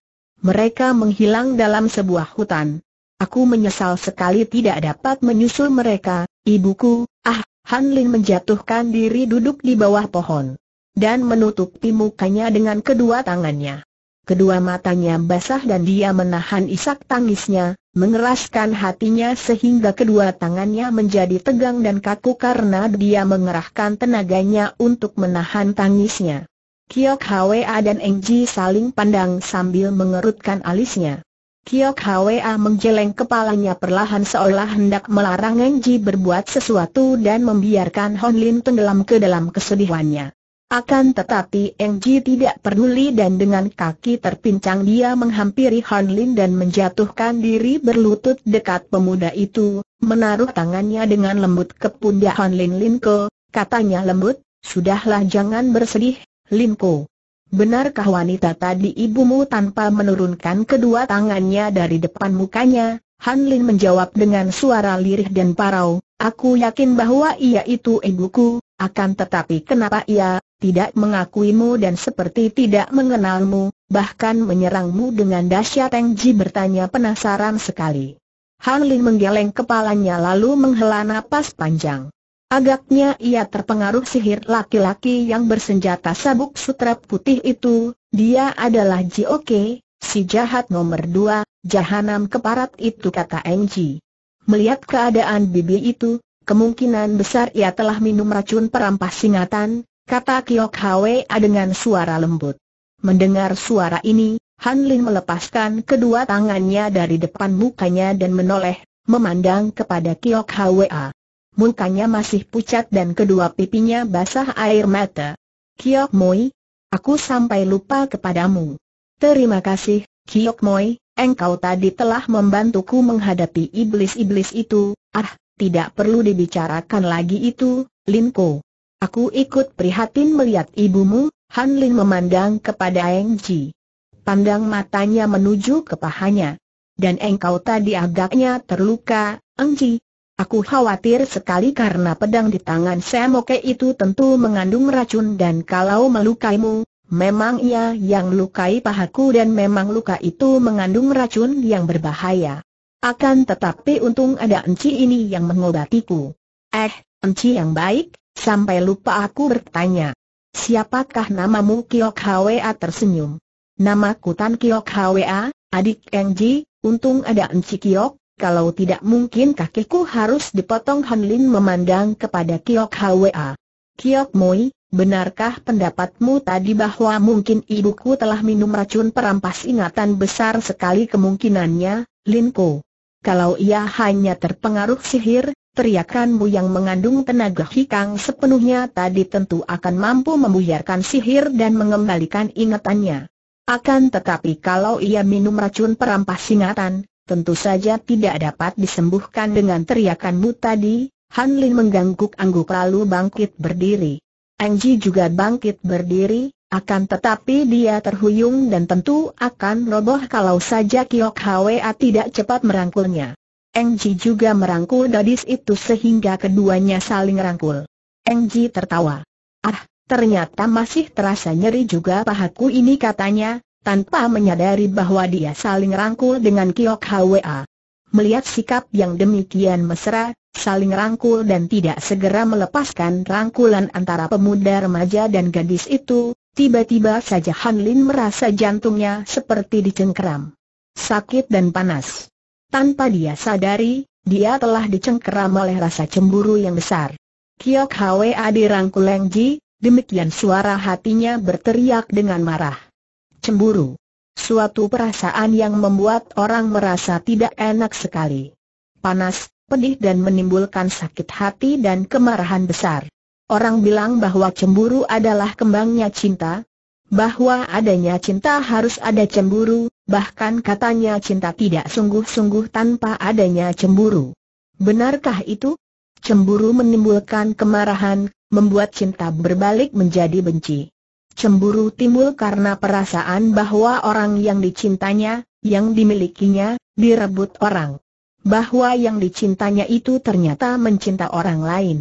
Mereka menghilang dalam sebuah hutan. Aku menyesal sekali tidak dapat menyusul mereka, ibuku, ah, Han Ling menjatuhkan diri duduk di bawah pohon. Dan menutupi mukanya dengan kedua tangannya. Kedua matanya basah dan dia menahan isak tangisnya, mengeraskan hatinya sehingga kedua tangannya menjadi tegang dan kaku karena dia mengerahkan tenaganya untuk menahan tangisnya. Kiok Hwa dan Engji saling pandang sambil mengerutkan alisnya. Kiok Hwa menggeleng kepalanya perlahan seolah hendak melarang Eng Ji berbuat sesuatu dan membiarkan Hon Lin tenggelam ke dalam kesedihannya. Akan tetapi Eng Ji tidak peduli dan dengan kaki terpincang dia menghampiri Hon Lin dan menjatuhkan diri berlutut dekat pemuda itu, menaruh tangannya dengan lembut ke pundak Hon Lin Lin Ko, katanya lembut, sudahlah jangan bersedih, Lin Ko. Benarkah wanita tadi ibumu tanpa menurunkan kedua tangannya dari depan mukanya? Han Lin menjawab dengan suara lirih dan parau, aku yakin bahwa ia itu ibuku, akan tetapi kenapa ia tidak mengakuimu dan seperti tidak mengenalmu, bahkan menyerangmu dengan dahsyat Teng Ji bertanya penasaran sekali. Han Lin menggeleng kepalanya lalu menghela napas panjang. Agaknya ia terpengaruh sihir laki-laki yang bersenjata sabuk sutra putih itu, dia adalah Jioke, si jahat nomor dua, jahanam keparat itu kata Ng. Melihat keadaan bibi itu, kemungkinan besar ia telah minum racun perampas singatan, kata Kiok Hwa dengan suara lembut. Mendengar suara ini, Han Lin melepaskan kedua tangannya dari depan mukanya dan menoleh, memandang kepada Kiok Hwa mukanya masih pucat dan kedua pipinya basah air mata. Kiok Moi, aku sampai lupa kepadamu. Terima kasih, Kiok Moi, engkau tadi telah membantuku menghadapi iblis-iblis itu, ah, tidak perlu dibicarakan lagi itu, Ko. Aku ikut prihatin melihat ibumu, Han Lin memandang kepada Eng Ji. Pandang matanya menuju ke pahanya. Dan engkau tadi agaknya terluka, Eng Ji, Aku khawatir sekali karena pedang di tangan Semoke itu tentu mengandung racun dan kalau melukaimu, memang ia yang melukai pahaku dan memang luka itu mengandung racun yang berbahaya. Akan tetapi untung ada enci ini yang mengobatiku. Eh, enci yang baik, sampai lupa aku bertanya. Siapakah namamu Kiok Hwa tersenyum? Namaku Tan Kiok Hwa, adik Engji, untung ada enci Kiok, kalau tidak mungkin kakiku harus dipotong Han Lin memandang kepada Kiok Hwa. Kiok Moi, benarkah pendapatmu tadi bahwa mungkin ibuku telah minum racun perampas ingatan besar sekali kemungkinannya, Lin Linko? Kalau ia hanya terpengaruh sihir, teriakanmu yang mengandung tenaga hikang sepenuhnya tadi tentu akan mampu membuyarkan sihir dan mengembalikan ingatannya. Akan tetapi kalau ia minum racun perampas ingatan, tentu saja tidak dapat disembuhkan dengan teriakanmu tadi, Han Lin mengangguk-angguk lalu bangkit berdiri. Ji juga bangkit berdiri, akan tetapi dia terhuyung dan tentu akan roboh kalau saja Kiok Hwa tidak cepat merangkulnya. Ji juga merangkul gadis itu sehingga keduanya saling rangkul. Ji tertawa. Ah, ternyata masih terasa nyeri juga pahaku ini katanya, tanpa menyadari bahwa dia saling rangkul dengan Kiok Hwa. Melihat sikap yang demikian mesra, saling rangkul dan tidak segera melepaskan rangkulan antara pemuda remaja dan gadis itu, tiba-tiba saja Han Lin merasa jantungnya seperti dicengkeram. Sakit dan panas. Tanpa dia sadari, dia telah dicengkeram oleh rasa cemburu yang besar. Kiok Hwa dirangkul Leng Ji, demikian suara hatinya berteriak dengan marah cemburu. Suatu perasaan yang membuat orang merasa tidak enak sekali. Panas, pedih dan menimbulkan sakit hati dan kemarahan besar. Orang bilang bahwa cemburu adalah kembangnya cinta, bahwa adanya cinta harus ada cemburu, bahkan katanya cinta tidak sungguh-sungguh tanpa adanya cemburu. Benarkah itu? Cemburu menimbulkan kemarahan, membuat cinta berbalik menjadi benci. Cemburu timbul karena perasaan bahwa orang yang dicintanya, yang dimilikinya, direbut orang. Bahwa yang dicintanya itu ternyata mencinta orang lain.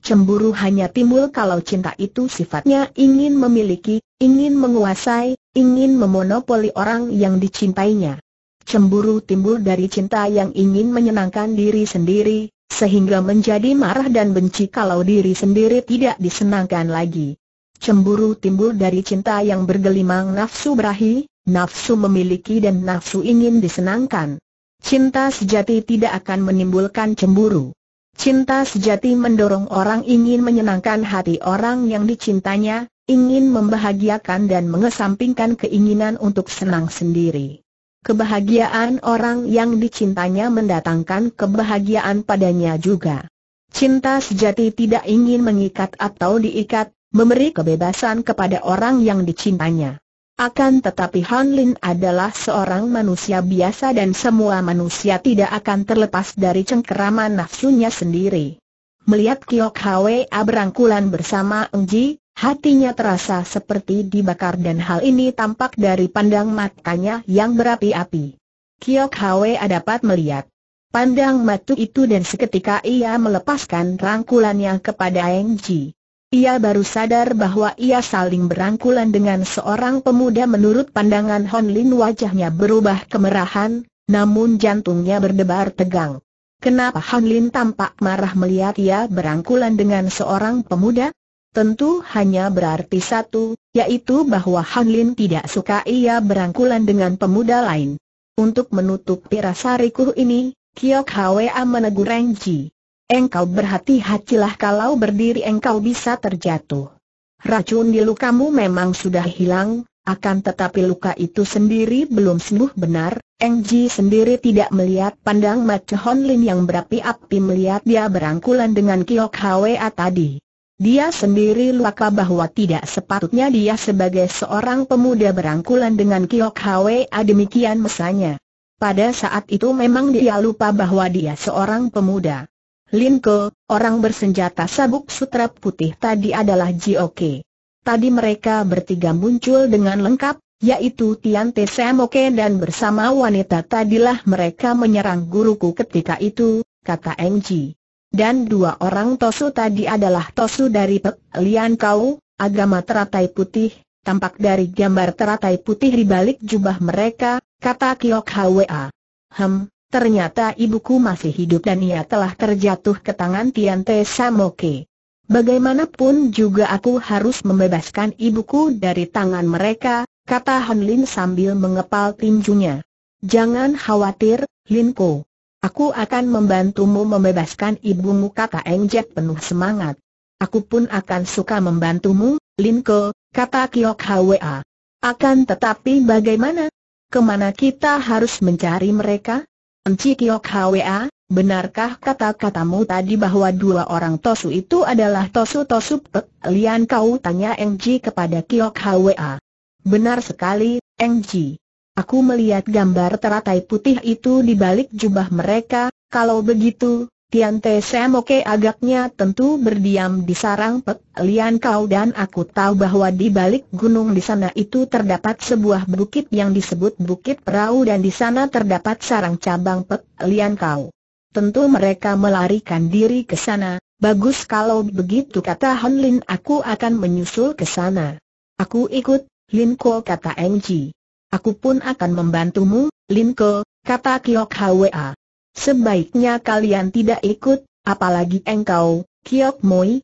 Cemburu hanya timbul kalau cinta itu sifatnya ingin memiliki, ingin menguasai, ingin memonopoli orang yang dicintainya. Cemburu timbul dari cinta yang ingin menyenangkan diri sendiri, sehingga menjadi marah dan benci kalau diri sendiri tidak disenangkan lagi. Cemburu timbul dari cinta yang bergelimang nafsu berahi, nafsu memiliki dan nafsu ingin disenangkan. Cinta sejati tidak akan menimbulkan cemburu. Cinta sejati mendorong orang ingin menyenangkan hati orang yang dicintanya, ingin membahagiakan dan mengesampingkan keinginan untuk senang sendiri. Kebahagiaan orang yang dicintanya mendatangkan kebahagiaan padanya juga. Cinta sejati tidak ingin mengikat atau diikat, memberi kebebasan kepada orang yang dicintanya. Akan tetapi Han Lin adalah seorang manusia biasa dan semua manusia tidak akan terlepas dari cengkeraman nafsunya sendiri. Melihat Kiok Hwe berangkulan bersama Eng Ji, hatinya terasa seperti dibakar dan hal ini tampak dari pandang matanya yang berapi-api. Kiok Hwe dapat melihat pandang matu itu dan seketika ia melepaskan rangkulannya kepada Eng Ji. Ia baru sadar bahwa ia saling berangkulan dengan seorang pemuda menurut pandangan Hon Lin wajahnya berubah kemerahan, namun jantungnya berdebar tegang. Kenapa Hon Lin tampak marah melihat ia berangkulan dengan seorang pemuda? Tentu hanya berarti satu, yaitu bahwa Han Lin tidak suka ia berangkulan dengan pemuda lain. Untuk menutup pirasariku rikuh ini, Kiok Hwa menegur Reng Ji. Engkau berhati-hatilah kalau berdiri engkau bisa terjatuh. Racun di lukamu memang sudah hilang, akan tetapi luka itu sendiri belum sembuh benar. Eng Ji sendiri tidak melihat pandang mata Hon Lin yang berapi-api melihat dia berangkulan dengan Kiok Hwa tadi. Dia sendiri luka bahwa tidak sepatutnya dia sebagai seorang pemuda berangkulan dengan Kiok Hwa ah, demikian mesanya. Pada saat itu memang dia lupa bahwa dia seorang pemuda. Linko, orang bersenjata sabuk sutra putih tadi adalah Ji Oke. Tadi mereka bertiga muncul dengan lengkap, yaitu Tian Te Oke dan bersama wanita tadilah mereka menyerang guruku ketika itu, kata Engji. Dan dua orang Tosu tadi adalah Tosu dari Pek Lian Kau, agama teratai putih, tampak dari gambar teratai putih di balik jubah mereka, kata Kiok Hwa. Hem, Ternyata ibuku masih hidup dan ia telah terjatuh ke tangan Tian Te Samoke. Bagaimanapun juga aku harus membebaskan ibuku dari tangan mereka, kata Han Lin sambil mengepal tinjunya. Jangan khawatir, Linko. Aku akan membantumu membebaskan ibumu kata Eng Jek penuh semangat. Aku pun akan suka membantumu, Linko, kata Kiok Hwa. Akan tetapi bagaimana? Kemana kita harus mencari mereka? Enci Kiok Hwa, benarkah kata-katamu tadi bahwa dua orang Tosu itu adalah Tosu-Tosu Pek? Lian kau tanya Enci kepada Kiok Hwa. Benar sekali, Enci. Aku melihat gambar teratai putih itu di balik jubah mereka, kalau begitu, Tian Te Semoke agaknya tentu berdiam di sarang Pek Lian Kau dan aku tahu bahwa di balik gunung di sana itu terdapat sebuah bukit yang disebut Bukit Perahu dan di sana terdapat sarang cabang Pek Lian Kau. Tentu mereka melarikan diri ke sana, bagus kalau begitu kata Han Lin aku akan menyusul ke sana. Aku ikut, Lin Ko kata Eng Ji. Aku pun akan membantumu, Lin Ko, kata Kiok Hwa. Sebaiknya kalian tidak ikut, apalagi engkau, Kiok Moi.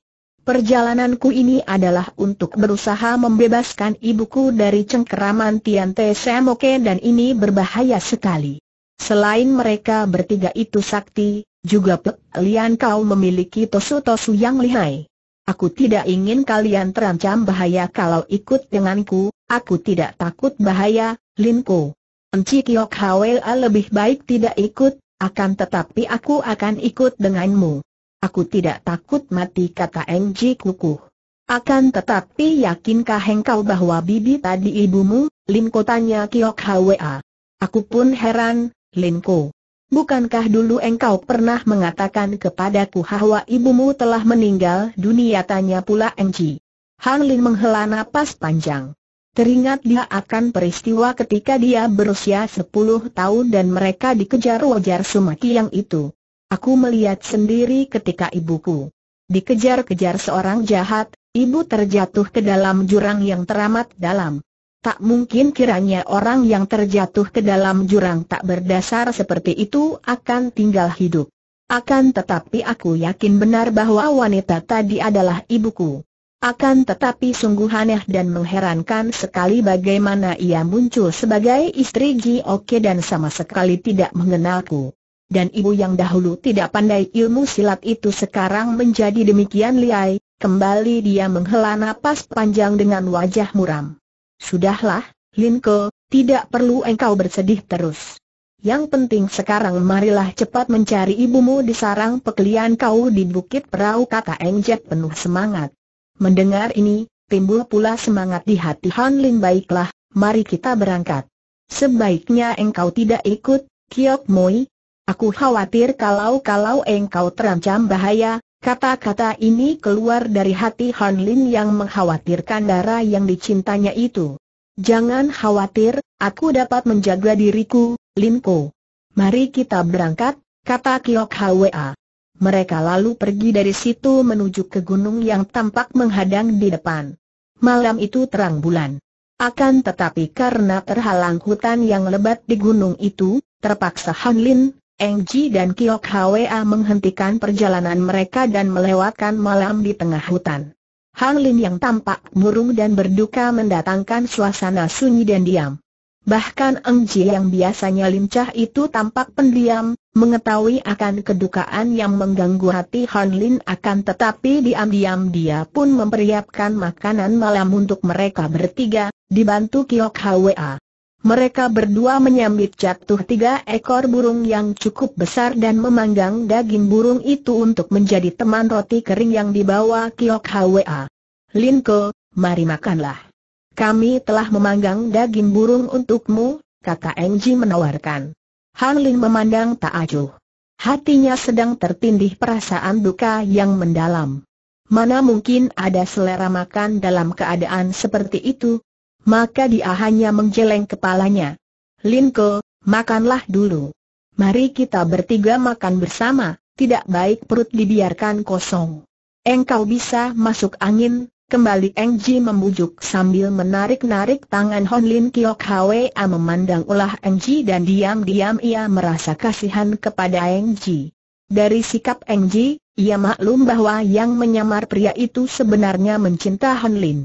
Perjalananku ini adalah untuk berusaha membebaskan ibuku dari cengkeraman Tian Te Semoke dan ini berbahaya sekali. Selain mereka bertiga itu sakti, juga Pek Lian kau memiliki tosu-tosu yang lihai. Aku tidak ingin kalian terancam bahaya kalau ikut denganku, aku tidak takut bahaya, Lin Kuo. Enci Kiok Hawel lebih baik tidak ikut, akan tetapi aku akan ikut denganmu. Aku tidak takut mati kata Ng. kukuh. Akan tetapi yakinkah engkau bahwa bibi tadi ibumu? Linko tanya Kiok Hwa. Aku pun heran, Linko. Bukankah dulu engkau pernah mengatakan kepadaku bahwa ibumu telah meninggal dunia tanya pula Ng. Han Lin menghela napas panjang. Teringat dia akan peristiwa ketika dia berusia 10 tahun dan mereka dikejar wajar Sumaki yang itu. Aku melihat sendiri ketika ibuku dikejar-kejar seorang jahat, ibu terjatuh ke dalam jurang yang teramat dalam. Tak mungkin kiranya orang yang terjatuh ke dalam jurang tak berdasar seperti itu akan tinggal hidup. Akan tetapi aku yakin benar bahwa wanita tadi adalah ibuku. Akan tetapi sungguh aneh dan mengherankan sekali bagaimana ia muncul sebagai istri Ji Oke dan sama sekali tidak mengenalku. Dan ibu yang dahulu tidak pandai ilmu silat itu sekarang menjadi demikian liai, kembali dia menghela napas panjang dengan wajah muram. Sudahlah, Linko, tidak perlu engkau bersedih terus. Yang penting sekarang marilah cepat mencari ibumu di sarang pekelian kau di Bukit Perahu kata Engjet penuh semangat. Mendengar ini, timbul pula semangat di hati Han Lin baiklah, mari kita berangkat. Sebaiknya engkau tidak ikut, Kiok Moi. Aku khawatir kalau-kalau engkau terancam bahaya, kata-kata ini keluar dari hati Han Lin yang mengkhawatirkan darah yang dicintanya itu. Jangan khawatir, aku dapat menjaga diriku, Lin Ko. Mari kita berangkat, kata Kiok Hwa. Mereka lalu pergi dari situ menuju ke gunung yang tampak menghadang di depan. Malam itu terang bulan. Akan tetapi karena terhalang hutan yang lebat di gunung itu, terpaksa Han Lin, Eng Ji dan Kiok Hwa menghentikan perjalanan mereka dan melewatkan malam di tengah hutan. Han Lin yang tampak murung dan berduka mendatangkan suasana sunyi dan diam. Bahkan Eng Ji yang biasanya lincah itu tampak pendiam, mengetahui akan kedukaan yang mengganggu hati Han Lin akan tetapi diam-diam dia pun memperiapkan makanan malam untuk mereka bertiga, dibantu Kiok Hwa. Mereka berdua menyambit jatuh tiga ekor burung yang cukup besar dan memanggang daging burung itu untuk menjadi teman roti kering yang dibawa Kiok Hwa. Lin Ko, mari makanlah. Kami telah memanggang daging burung untukmu, kakak Engji menawarkan. Han Lin memandang tak acuh. Hatinya sedang tertindih perasaan duka yang mendalam. Mana mungkin ada selera makan dalam keadaan seperti itu? Maka dia hanya menjeleng kepalanya. Lin Ko, makanlah dulu. Mari kita bertiga makan bersama, tidak baik perut dibiarkan kosong. Engkau bisa masuk angin, Kembali Eng Ji membujuk sambil menarik-narik tangan Hon Lin Kiok Hwa memandang ulah Eng Ji dan diam-diam ia merasa kasihan kepada Eng Ji. Dari sikap Eng Ji, ia maklum bahwa yang menyamar pria itu sebenarnya mencinta Hon Lin.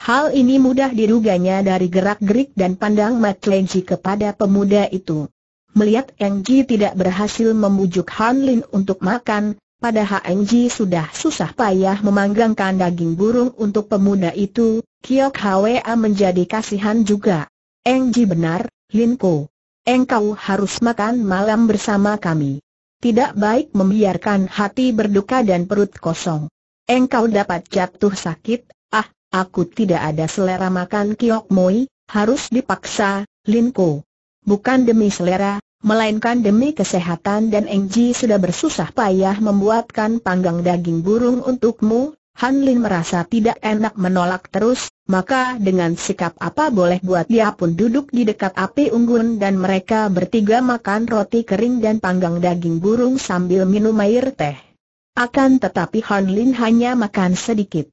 Hal ini mudah diruganya dari gerak-gerik dan pandang mata Eng Ji kepada pemuda itu. Melihat Eng Ji tidak berhasil membujuk Han Lin untuk makan, pada HNG sudah susah payah memanggangkan daging burung untuk pemuda itu, Kiok Hwa menjadi kasihan juga. Engji benar, Linko. Engkau harus makan malam bersama kami. Tidak baik membiarkan hati berduka dan perut kosong. Engkau dapat jatuh sakit, ah, aku tidak ada selera makan Kiok Moi, harus dipaksa, Linko. Bukan demi selera, Melainkan demi kesehatan dan Engji sudah bersusah payah membuatkan panggang daging burung untukmu, Han Lin merasa tidak enak menolak terus, maka dengan sikap apa boleh buat dia pun duduk di dekat api unggun dan mereka bertiga makan roti kering dan panggang daging burung sambil minum air teh. Akan tetapi Han Lin hanya makan sedikit.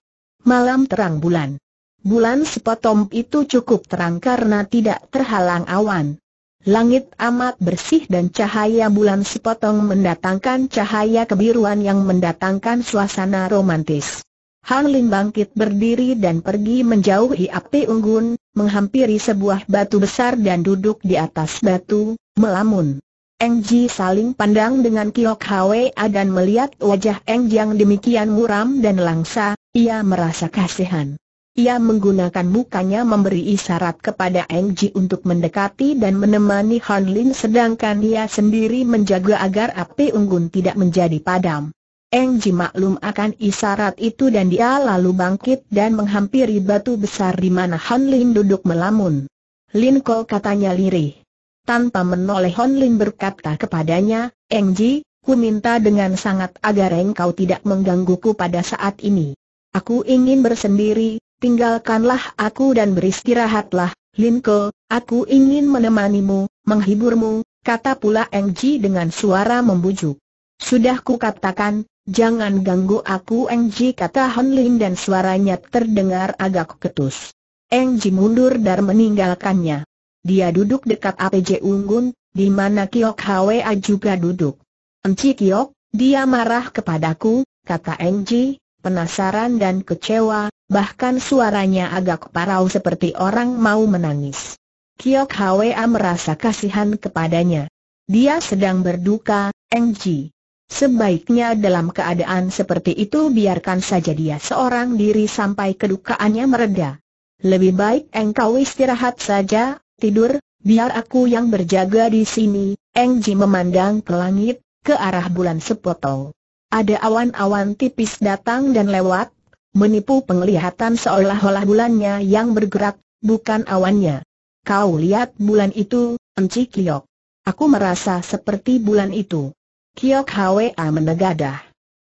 Malam terang bulan. Bulan sepotong itu cukup terang karena tidak terhalang awan. Langit amat bersih dan cahaya bulan sepotong mendatangkan cahaya kebiruan yang mendatangkan suasana romantis. Han Lin bangkit berdiri dan pergi menjauhi api unggun, menghampiri sebuah batu besar dan duduk di atas batu, melamun. Eng Ji saling pandang dengan Kiok Hwa dan melihat wajah Eng Jiang demikian muram dan langsa, ia merasa kasihan. Ia menggunakan mukanya memberi isyarat kepada Engji untuk mendekati dan menemani Han Lin sedangkan ia sendiri menjaga agar api unggun tidak menjadi padam. Engji maklum akan isyarat itu dan dia lalu bangkit dan menghampiri batu besar di mana Han Lin duduk melamun. Lin Ko katanya lirih. Tanpa menoleh Han Lin berkata kepadanya, Engji, Ji, ku minta dengan sangat agar engkau tidak menggangguku pada saat ini. Aku ingin bersendiri, tinggalkanlah aku dan beristirahatlah, Linko, aku ingin menemanimu, menghiburmu, kata pula Eng Ji dengan suara membujuk. Sudah katakan, jangan ganggu aku Eng Ji kata Hon Lin dan suaranya terdengar agak ketus. Eng Ji mundur dan meninggalkannya. Dia duduk dekat APJ Unggun, di mana Kiok Hwa juga duduk. Enci Kiok, dia marah kepadaku, kata Eng Ji, penasaran dan kecewa, bahkan suaranya agak parau seperti orang mau menangis. Kiok Hwa merasa kasihan kepadanya. Dia sedang berduka, Eng Ji. Sebaiknya dalam keadaan seperti itu biarkan saja dia seorang diri sampai kedukaannya mereda. Lebih baik engkau istirahat saja, tidur, biar aku yang berjaga di sini. Eng Ji memandang ke langit, ke arah bulan sepotong. Ada awan-awan tipis datang dan lewat, menipu penglihatan seolah-olah bulannya yang bergerak, bukan awannya. Kau lihat bulan itu, Enci Kiok. Aku merasa seperti bulan itu. Kiok Hwa menegadah.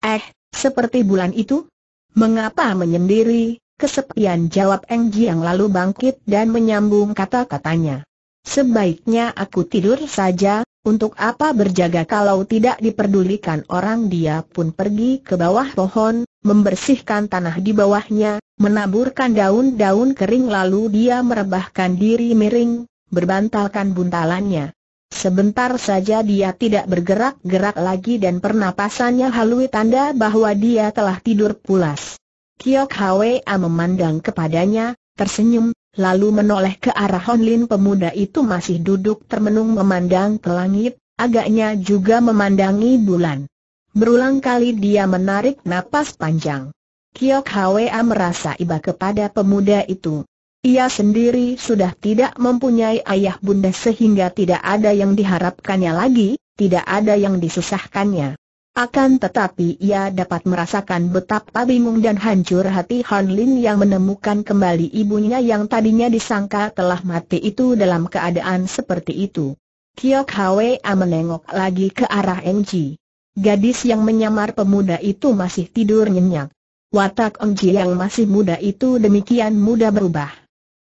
Eh, seperti bulan itu? Mengapa menyendiri, kesepian jawab Eng yang lalu bangkit dan menyambung kata-katanya. Sebaiknya aku tidur saja, untuk apa berjaga kalau tidak diperdulikan orang dia pun pergi ke bawah pohon, membersihkan tanah di bawahnya, menaburkan daun-daun kering lalu dia merebahkan diri miring, berbantalkan buntalannya. Sebentar saja dia tidak bergerak-gerak lagi dan pernapasannya halui tanda bahwa dia telah tidur pulas. Kiok Hwa memandang kepadanya, tersenyum, lalu menoleh ke arah Honlin pemuda itu masih duduk termenung memandang ke langit, agaknya juga memandangi bulan. Berulang kali dia menarik napas panjang. Kiok Hwa merasa iba kepada pemuda itu. Ia sendiri sudah tidak mempunyai ayah bunda sehingga tidak ada yang diharapkannya lagi, tidak ada yang disusahkannya. Akan tetapi ia dapat merasakan betapa bingung dan hancur hati Han Lin yang menemukan kembali ibunya yang tadinya disangka telah mati itu dalam keadaan seperti itu. Kiok Hwa menengok lagi ke arah Engji. Gadis yang menyamar pemuda itu masih tidur nyenyak. Watak Engji yang masih muda itu demikian mudah berubah.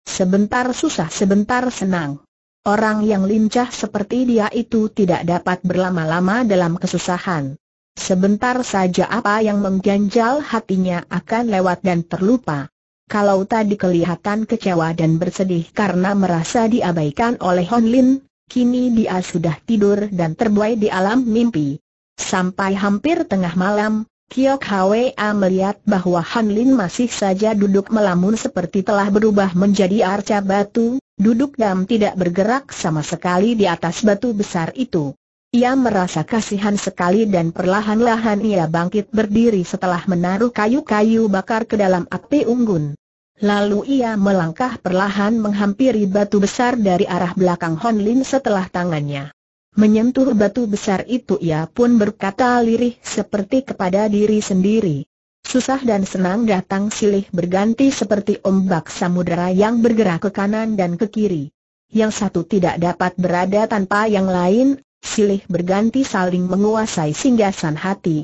Sebentar susah sebentar senang. Orang yang lincah seperti dia itu tidak dapat berlama-lama dalam kesusahan. Sebentar saja apa yang mengganjal hatinya akan lewat dan terlupa. Kalau tadi kelihatan kecewa dan bersedih karena merasa diabaikan oleh Hon Lin, kini dia sudah tidur dan terbuai di alam mimpi. Sampai hampir tengah malam, Kiok Hwa melihat bahwa Han Lin masih saja duduk melamun seperti telah berubah menjadi arca batu, duduk dan tidak bergerak sama sekali di atas batu besar itu. Ia merasa kasihan sekali dan perlahan-lahan ia bangkit berdiri setelah menaruh kayu-kayu bakar ke dalam api unggun. Lalu ia melangkah perlahan menghampiri batu besar dari arah belakang Hon Lin setelah tangannya. Menyentuh batu besar itu ia pun berkata lirih seperti kepada diri sendiri. Susah dan senang datang silih berganti seperti ombak samudera yang bergerak ke kanan dan ke kiri. Yang satu tidak dapat berada tanpa yang lain, silih berganti saling menguasai singgasan hati.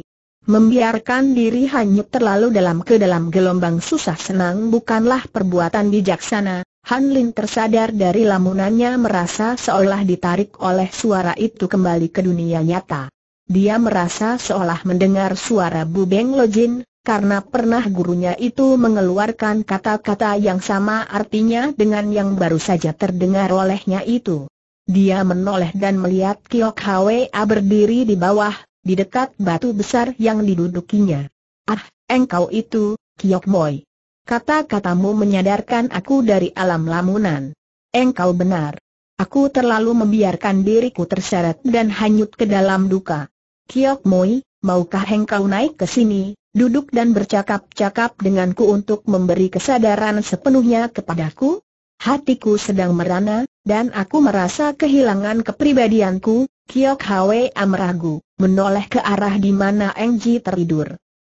Membiarkan diri hanyut terlalu dalam ke dalam gelombang susah senang bukanlah perbuatan bijaksana. Han Lin tersadar dari lamunannya merasa seolah ditarik oleh suara itu kembali ke dunia nyata. Dia merasa seolah mendengar suara Bu Beng Lojin, karena pernah gurunya itu mengeluarkan kata-kata yang sama artinya dengan yang baru saja terdengar olehnya itu. Dia menoleh dan melihat Kiok Hwa berdiri di bawah, di dekat batu besar yang didudukinya. Ah, engkau itu, Kiok Moy. Kata-katamu menyadarkan aku dari alam lamunan. Engkau benar. Aku terlalu membiarkan diriku terseret dan hanyut ke dalam duka. Kiok Moy, maukah engkau naik ke sini, duduk dan bercakap-cakap denganku untuk memberi kesadaran sepenuhnya kepadaku? Hatiku sedang merana, dan aku merasa kehilangan kepribadianku, Kiok Hwe Amragu, menoleh ke arah di mana Eng Ji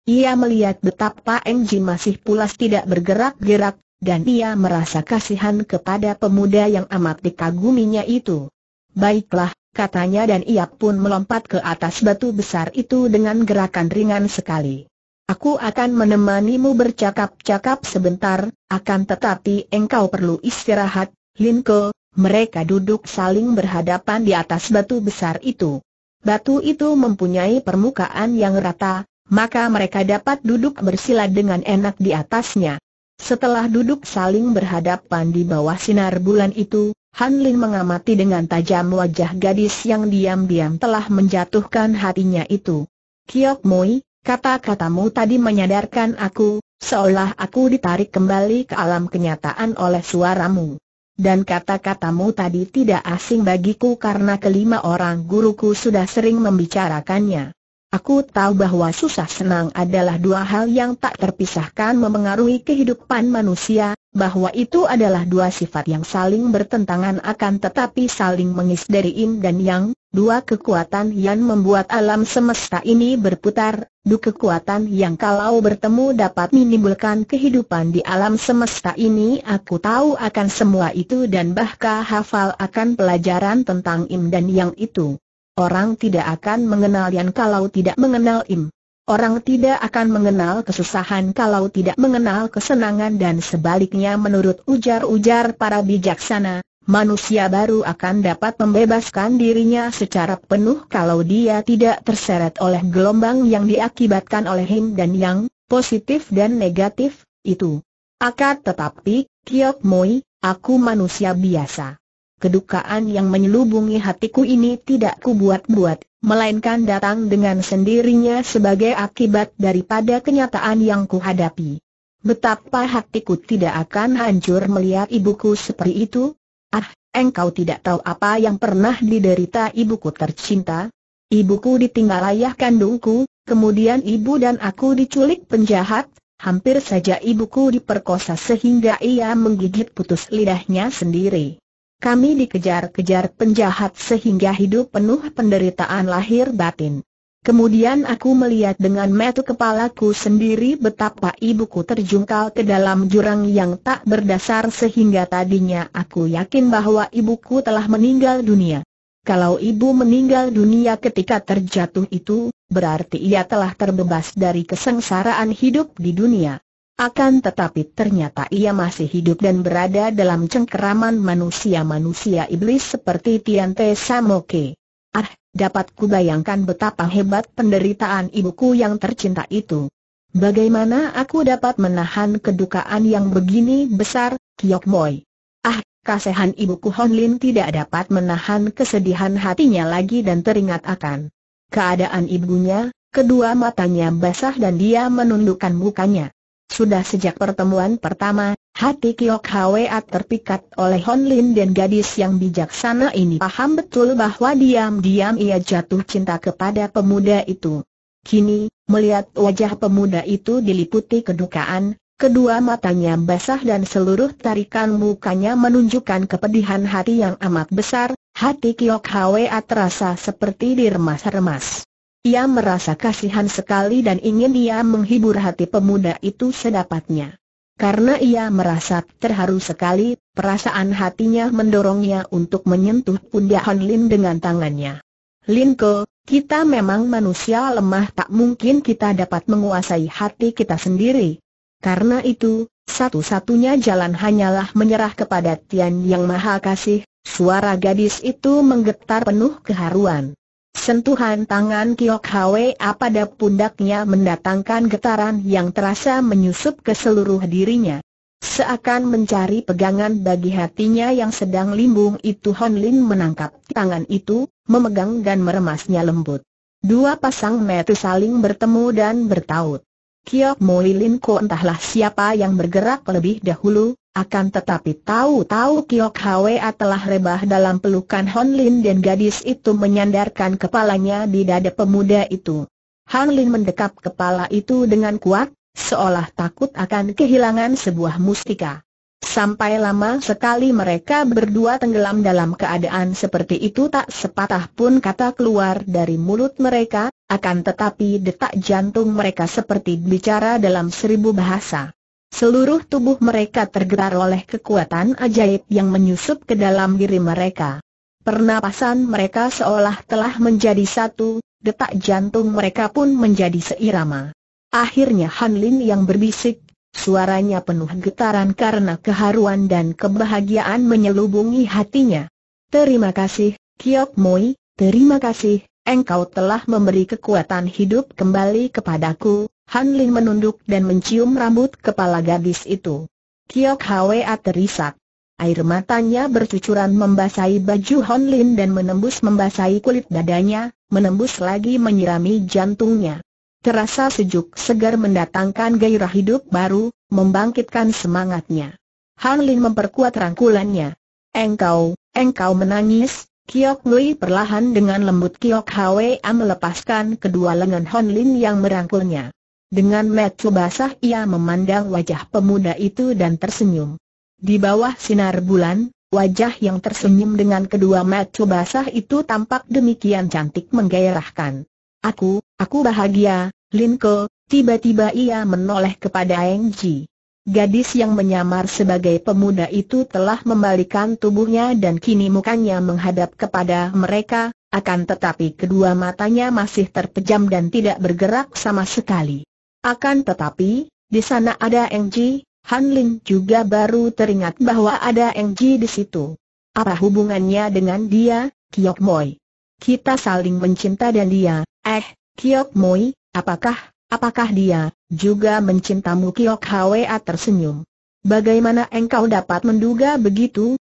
Ia melihat betapa Engji masih pulas tidak bergerak-gerak, dan ia merasa kasihan kepada pemuda yang amat dikaguminya itu. Baiklah, katanya dan ia pun melompat ke atas batu besar itu dengan gerakan ringan sekali. Aku akan menemanimu bercakap-cakap sebentar, akan tetapi engkau perlu istirahat, Linko, mereka duduk saling berhadapan di atas batu besar itu. Batu itu mempunyai permukaan yang rata, maka mereka dapat duduk bersila dengan enak di atasnya. Setelah duduk saling berhadapan di bawah sinar bulan itu, Han Lin mengamati dengan tajam wajah gadis yang diam-diam telah menjatuhkan hatinya itu. Kiok Moi, kata-katamu tadi menyadarkan aku, seolah aku ditarik kembali ke alam kenyataan oleh suaramu dan kata-katamu tadi tidak asing bagiku karena kelima orang guruku sudah sering membicarakannya. Aku tahu bahwa susah senang adalah dua hal yang tak terpisahkan memengaruhi kehidupan manusia, bahwa itu adalah dua sifat yang saling bertentangan akan tetapi saling mengis dari im dan yang, dua kekuatan yang membuat alam semesta ini berputar, dua kekuatan yang kalau bertemu dapat menimbulkan kehidupan di alam semesta ini aku tahu akan semua itu dan bahkan hafal akan pelajaran tentang im dan yang itu. Orang tidak akan mengenal Yan kalau tidak mengenal Im. Orang tidak akan mengenal kesusahan kalau tidak mengenal kesenangan dan sebaliknya menurut ujar-ujar para bijaksana, manusia baru akan dapat membebaskan dirinya secara penuh kalau dia tidak terseret oleh gelombang yang diakibatkan oleh Him dan Yang, positif dan negatif, itu. Akad tetapi, Kiok Moi, aku manusia biasa kedukaan yang menyelubungi hatiku ini tidak kubuat-buat, melainkan datang dengan sendirinya sebagai akibat daripada kenyataan yang kuhadapi. Betapa hatiku tidak akan hancur melihat ibuku seperti itu? Ah, engkau tidak tahu apa yang pernah diderita ibuku tercinta? Ibuku ditinggal ayah kandungku, kemudian ibu dan aku diculik penjahat, hampir saja ibuku diperkosa sehingga ia menggigit putus lidahnya sendiri kami dikejar-kejar penjahat sehingga hidup penuh penderitaan lahir batin. Kemudian aku melihat dengan metu kepalaku sendiri betapa ibuku terjungkal ke dalam jurang yang tak berdasar sehingga tadinya aku yakin bahwa ibuku telah meninggal dunia. Kalau ibu meninggal dunia ketika terjatuh itu, berarti ia telah terbebas dari kesengsaraan hidup di dunia. Akan tetapi ternyata ia masih hidup dan berada dalam cengkeraman manusia-manusia iblis seperti Tian Te Samoke. Ah, dapat kubayangkan betapa hebat penderitaan ibuku yang tercinta itu. Bagaimana aku dapat menahan kedukaan yang begini besar, Kiok Moy? Ah, kasehan ibuku Honlin tidak dapat menahan kesedihan hatinya lagi dan teringat akan keadaan ibunya, kedua matanya basah dan dia menundukkan mukanya. Sudah sejak pertemuan pertama, hati Kiok Hwa terpikat oleh Hon Lin dan gadis yang bijaksana ini paham betul bahwa diam-diam ia jatuh cinta kepada pemuda itu. Kini, melihat wajah pemuda itu diliputi kedukaan, kedua matanya basah dan seluruh tarikan mukanya menunjukkan kepedihan hati yang amat besar, hati Kiok Hwa terasa seperti diremas-remas. Ia merasa kasihan sekali dan ingin ia menghibur hati pemuda itu sedapatnya. Karena ia merasa terharu sekali, perasaan hatinya mendorongnya untuk menyentuh pundak Han Lin dengan tangannya. Linko, kita memang manusia lemah tak mungkin kita dapat menguasai hati kita sendiri. Karena itu, satu-satunya jalan hanyalah menyerah kepada Tian Yang Maha Kasih, suara gadis itu menggetar penuh keharuan. Sentuhan tangan Kiok Hwe pada pundaknya mendatangkan getaran yang terasa menyusup ke seluruh dirinya. Seakan mencari pegangan bagi hatinya yang sedang limbung itu Hon Lin menangkap tangan itu, memegang dan meremasnya lembut. Dua pasang mata saling bertemu dan bertaut. Kiok Lin Ko entahlah siapa yang bergerak lebih dahulu, akan tetapi tahu-tahu Kiok Hwa telah rebah dalam pelukan Hon Lin dan gadis itu menyandarkan kepalanya di dada pemuda itu. Hon Lin mendekap kepala itu dengan kuat, seolah takut akan kehilangan sebuah mustika. Sampai lama sekali mereka berdua tenggelam dalam keadaan seperti itu tak sepatah pun kata keluar dari mulut mereka, akan tetapi detak jantung mereka seperti bicara dalam seribu bahasa. Seluruh tubuh mereka tergerak oleh kekuatan ajaib yang menyusup ke dalam diri mereka. Pernapasan mereka seolah telah menjadi satu, detak jantung mereka pun menjadi seirama. Akhirnya Han Lin yang berbisik, suaranya penuh getaran karena keharuan dan kebahagiaan menyelubungi hatinya. Terima kasih, Kiok Moi, terima kasih, engkau telah memberi kekuatan hidup kembali kepadaku, Han Ling menunduk dan mencium rambut kepala gadis itu. Kiok Hwa terisak. Air matanya bercucuran membasahi baju Han Lin dan menembus membasahi kulit dadanya, menembus lagi menyirami jantungnya. Terasa sejuk segar mendatangkan gairah hidup baru, membangkitkan semangatnya. Han Lin memperkuat rangkulannya. Engkau, engkau menangis, Kiok Lui perlahan dengan lembut Kiok Hwa melepaskan kedua lengan Han Lin yang merangkulnya. Dengan mata basah ia memandang wajah pemuda itu dan tersenyum. Di bawah sinar bulan, wajah yang tersenyum dengan kedua mata basah itu tampak demikian cantik menggairahkan. Aku, aku bahagia, Linko, tiba-tiba ia menoleh kepada Eng Ji. Gadis yang menyamar sebagai pemuda itu telah membalikan tubuhnya dan kini mukanya menghadap kepada mereka, akan tetapi kedua matanya masih terpejam dan tidak bergerak sama sekali. Akan tetapi, di sana ada Eng Ji, Han Lin juga baru teringat bahwa ada Eng di situ. Apa hubungannya dengan dia, Kiok Moi? Kita saling mencinta dan dia, eh, Kiok Moi, apakah, apakah dia, juga mencintamu Kiok Hwa tersenyum. Bagaimana engkau dapat menduga begitu,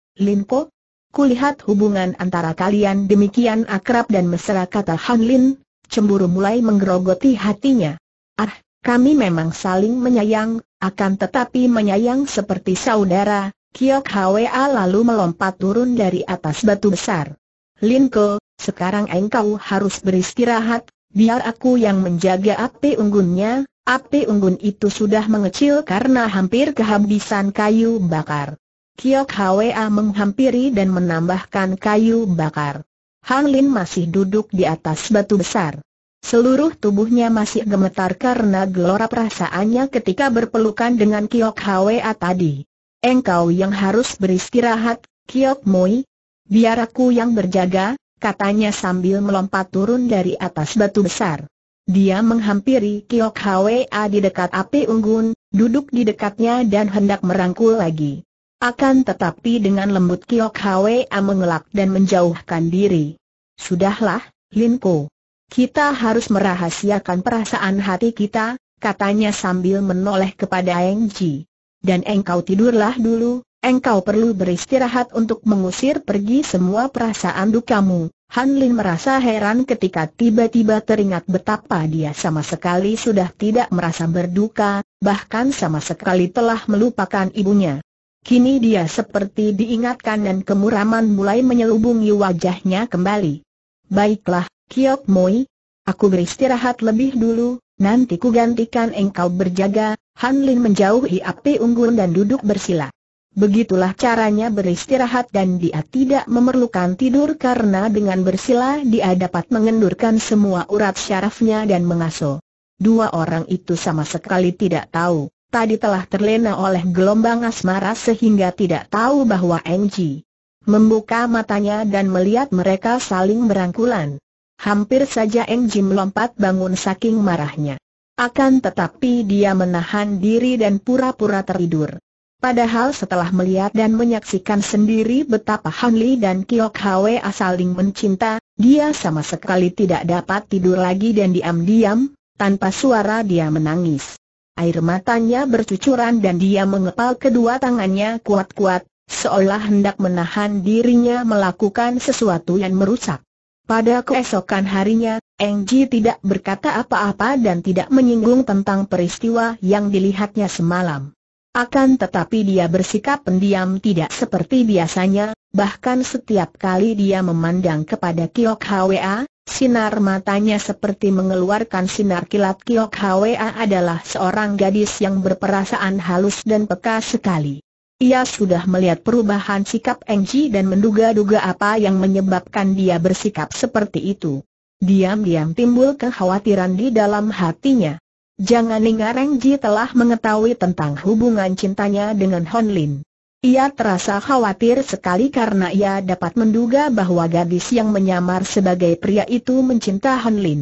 Ko? Kulihat hubungan antara kalian demikian akrab dan mesra kata Han Lin, cemburu mulai menggerogoti hatinya. Ah, kami memang saling menyayang, akan tetapi menyayang seperti saudara, Kiok Hwa lalu melompat turun dari atas batu besar. Linko, sekarang engkau harus beristirahat, biar aku yang menjaga api unggunnya, api unggun itu sudah mengecil karena hampir kehabisan kayu bakar. Kiok Hwa menghampiri dan menambahkan kayu bakar. Han Lin masih duduk di atas batu besar. Seluruh tubuhnya masih gemetar karena gelora perasaannya ketika berpelukan dengan Kiok Hwa tadi. Engkau yang harus beristirahat, Kiok Moi. Biar aku yang berjaga, katanya sambil melompat turun dari atas batu besar. Dia menghampiri Kiok Hwa di dekat api unggun, duduk di dekatnya dan hendak merangkul lagi. Akan tetapi dengan lembut Kiok Hwa mengelak dan menjauhkan diri. Sudahlah, Lin Ko. Kita harus merahasiakan perasaan hati kita, katanya sambil menoleh kepada Eng Ji. Dan engkau tidurlah dulu, engkau perlu beristirahat untuk mengusir pergi semua perasaan dukamu. Han Lin merasa heran ketika tiba-tiba teringat betapa dia sama sekali sudah tidak merasa berduka, bahkan sama sekali telah melupakan ibunya. Kini dia seperti diingatkan dan kemuraman mulai menyelubungi wajahnya kembali. Baiklah, Kiok Moi, aku beristirahat lebih dulu, nanti ku gantikan engkau berjaga, Han Lin menjauhi api unggun dan duduk bersila. Begitulah caranya beristirahat dan dia tidak memerlukan tidur karena dengan bersila dia dapat mengendurkan semua urat syarafnya dan mengasuh. Dua orang itu sama sekali tidak tahu, tadi telah terlena oleh gelombang asmara sehingga tidak tahu bahwa Engji membuka matanya dan melihat mereka saling berangkulan. Hampir saja Eng Jim lompat bangun saking marahnya. Akan tetapi dia menahan diri dan pura-pura tertidur. Padahal setelah melihat dan menyaksikan sendiri betapa Han Li dan Kiok Hwe saling mencinta, dia sama sekali tidak dapat tidur lagi dan diam-diam, tanpa suara dia menangis. Air matanya bercucuran dan dia mengepal kedua tangannya kuat-kuat, seolah hendak menahan dirinya melakukan sesuatu yang merusak. Pada keesokan harinya, Eng Ji tidak berkata apa-apa dan tidak menyinggung tentang peristiwa yang dilihatnya semalam. Akan tetapi dia bersikap pendiam tidak seperti biasanya, bahkan setiap kali dia memandang kepada Kiok Hwa, sinar matanya seperti mengeluarkan sinar kilat Kiok Hwa adalah seorang gadis yang berperasaan halus dan peka sekali. Ia sudah melihat perubahan sikap Engji dan menduga-duga apa yang menyebabkan dia bersikap seperti itu. Diam-diam timbul kekhawatiran di dalam hatinya. Jangan ingat Engji telah mengetahui tentang hubungan cintanya dengan Hon Lin. Ia terasa khawatir sekali karena ia dapat menduga bahwa gadis yang menyamar sebagai pria itu mencinta Hon Lin.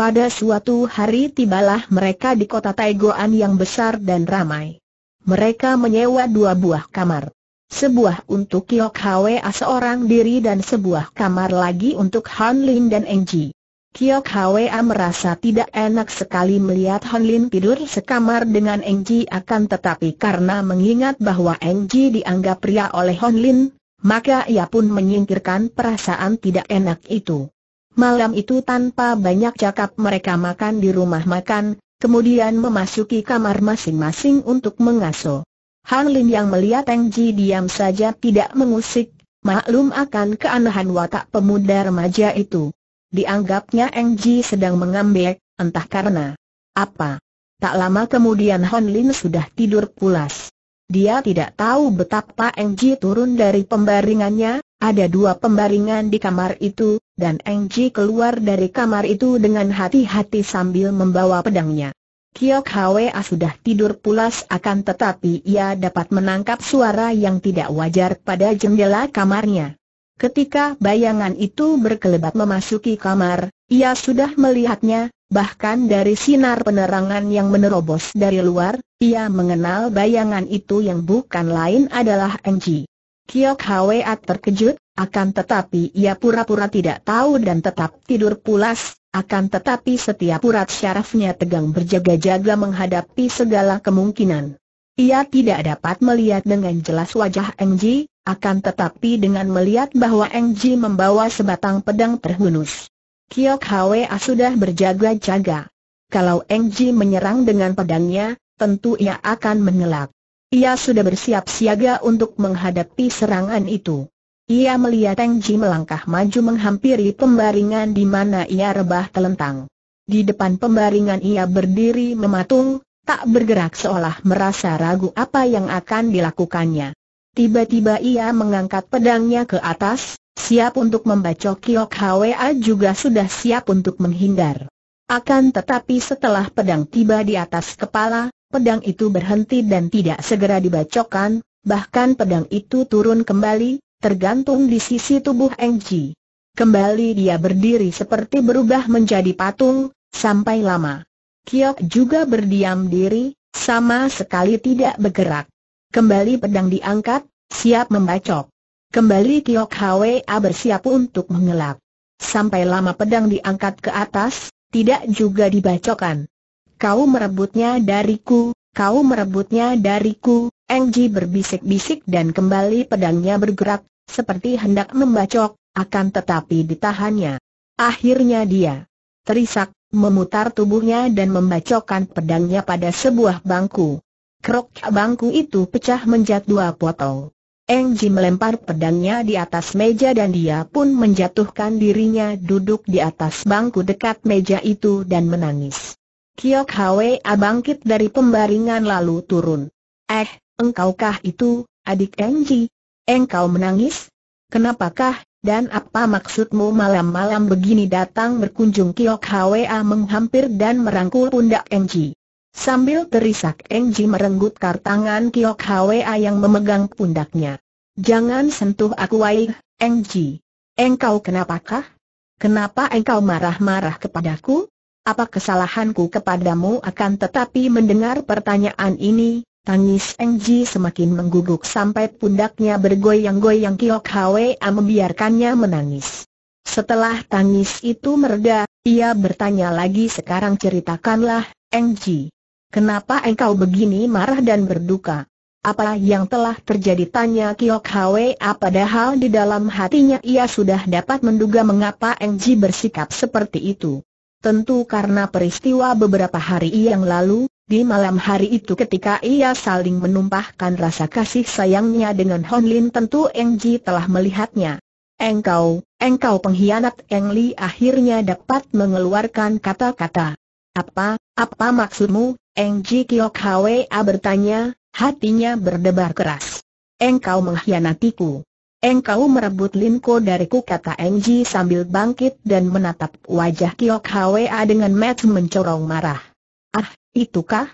Pada suatu hari tibalah mereka di kota Taegoan yang besar dan ramai mereka menyewa dua buah kamar. Sebuah untuk Kiok Hwa seorang diri dan sebuah kamar lagi untuk Han Lin dan Eng Ji. Kiok Hwa merasa tidak enak sekali melihat Han Lin tidur sekamar dengan Eng Ji akan tetapi karena mengingat bahwa Eng Ji dianggap pria oleh Han Lin, maka ia pun menyingkirkan perasaan tidak enak itu. Malam itu tanpa banyak cakap mereka makan di rumah makan, kemudian memasuki kamar masing-masing untuk mengasuh. Han Lin yang melihat Eng Ji diam saja tidak mengusik, maklum akan keanehan watak pemuda remaja itu. Dianggapnya Eng Ji sedang mengambek, entah karena apa. Tak lama kemudian Han Lin sudah tidur pulas. Dia tidak tahu betapa Eng Ji turun dari pembaringannya, ada dua pembaringan di kamar itu, dan Eng Ji keluar dari kamar itu dengan hati-hati sambil membawa pedangnya. Kiok Hwa sudah tidur pulas akan tetapi ia dapat menangkap suara yang tidak wajar pada jendela kamarnya. Ketika bayangan itu berkelebat memasuki kamar, ia sudah melihatnya, bahkan dari sinar penerangan yang menerobos dari luar, ia mengenal bayangan itu yang bukan lain adalah Eng Ji. Kiok Hwa terkejut, akan tetapi ia pura-pura tidak tahu dan tetap tidur pulas, akan tetapi setiap urat syarafnya tegang berjaga-jaga menghadapi segala kemungkinan. Ia tidak dapat melihat dengan jelas wajah Eng Ji, akan tetapi dengan melihat bahwa Eng Ji membawa sebatang pedang terhunus. Kiok Hwa sudah berjaga-jaga. Kalau Eng Ji menyerang dengan pedangnya, tentu ia akan mengelak. Ia sudah bersiap siaga untuk menghadapi serangan itu. Ia melihat Teng Ji melangkah maju menghampiri pembaringan di mana ia rebah telentang. Di depan pembaringan ia berdiri mematung, tak bergerak seolah merasa ragu apa yang akan dilakukannya. Tiba-tiba ia mengangkat pedangnya ke atas, siap untuk membacok Kiok Hwa juga sudah siap untuk menghindar. Akan tetapi setelah pedang tiba di atas kepala, pedang itu berhenti dan tidak segera dibacokkan, bahkan pedang itu turun kembali, tergantung di sisi tubuh Eng Kembali dia berdiri seperti berubah menjadi patung, sampai lama. Kiok juga berdiam diri, sama sekali tidak bergerak. Kembali pedang diangkat, siap membacok. Kembali Kiok Hwa bersiap untuk mengelak. Sampai lama pedang diangkat ke atas, tidak juga dibacokan. Kau merebutnya dariku, kau merebutnya dariku, Engji berbisik-bisik dan kembali pedangnya bergerak, seperti hendak membacok, akan tetapi ditahannya. Akhirnya dia terisak, memutar tubuhnya dan membacokkan pedangnya pada sebuah bangku. Krok bangku itu pecah menjadi dua potong. Engji melempar pedangnya di atas meja dan dia pun menjatuhkan dirinya duduk di atas bangku dekat meja itu dan menangis. Kiok Hwe bangkit dari pembaringan lalu turun. Eh, engkaukah itu, adik Enji? Engkau menangis? Kenapakah, dan apa maksudmu malam-malam begini datang berkunjung Kiok Hwa menghampir dan merangkul pundak Enji. Sambil terisak Enji merenggut kartangan Kiok Hwa yang memegang pundaknya. Jangan sentuh aku Wai, Enji. Engkau kenapakah? Kenapa engkau marah-marah kepadaku? apa kesalahanku kepadamu akan tetapi mendengar pertanyaan ini, tangis Eng Ji semakin mengguguk sampai pundaknya bergoyang-goyang Kiok Hwa membiarkannya menangis. Setelah tangis itu mereda, ia bertanya lagi sekarang ceritakanlah, Eng Ji. Kenapa engkau begini marah dan berduka? Apa yang telah terjadi tanya Kiok Hwa padahal di dalam hatinya ia sudah dapat menduga mengapa Eng Ji bersikap seperti itu. Tentu karena peristiwa beberapa hari yang lalu, di malam hari itu ketika ia saling menumpahkan rasa kasih sayangnya dengan Hon Lin tentu Eng Ji telah melihatnya. Engkau, engkau pengkhianat Eng Li akhirnya dapat mengeluarkan kata-kata. Apa, apa maksudmu? Eng Ji Kiok Hwa bertanya, hatinya berdebar keras. Engkau mengkhianatiku. Engkau merebut Linko dariku kata Engji sambil bangkit dan menatap wajah Kiok Hwa dengan mat mencorong marah. Ah, itukah?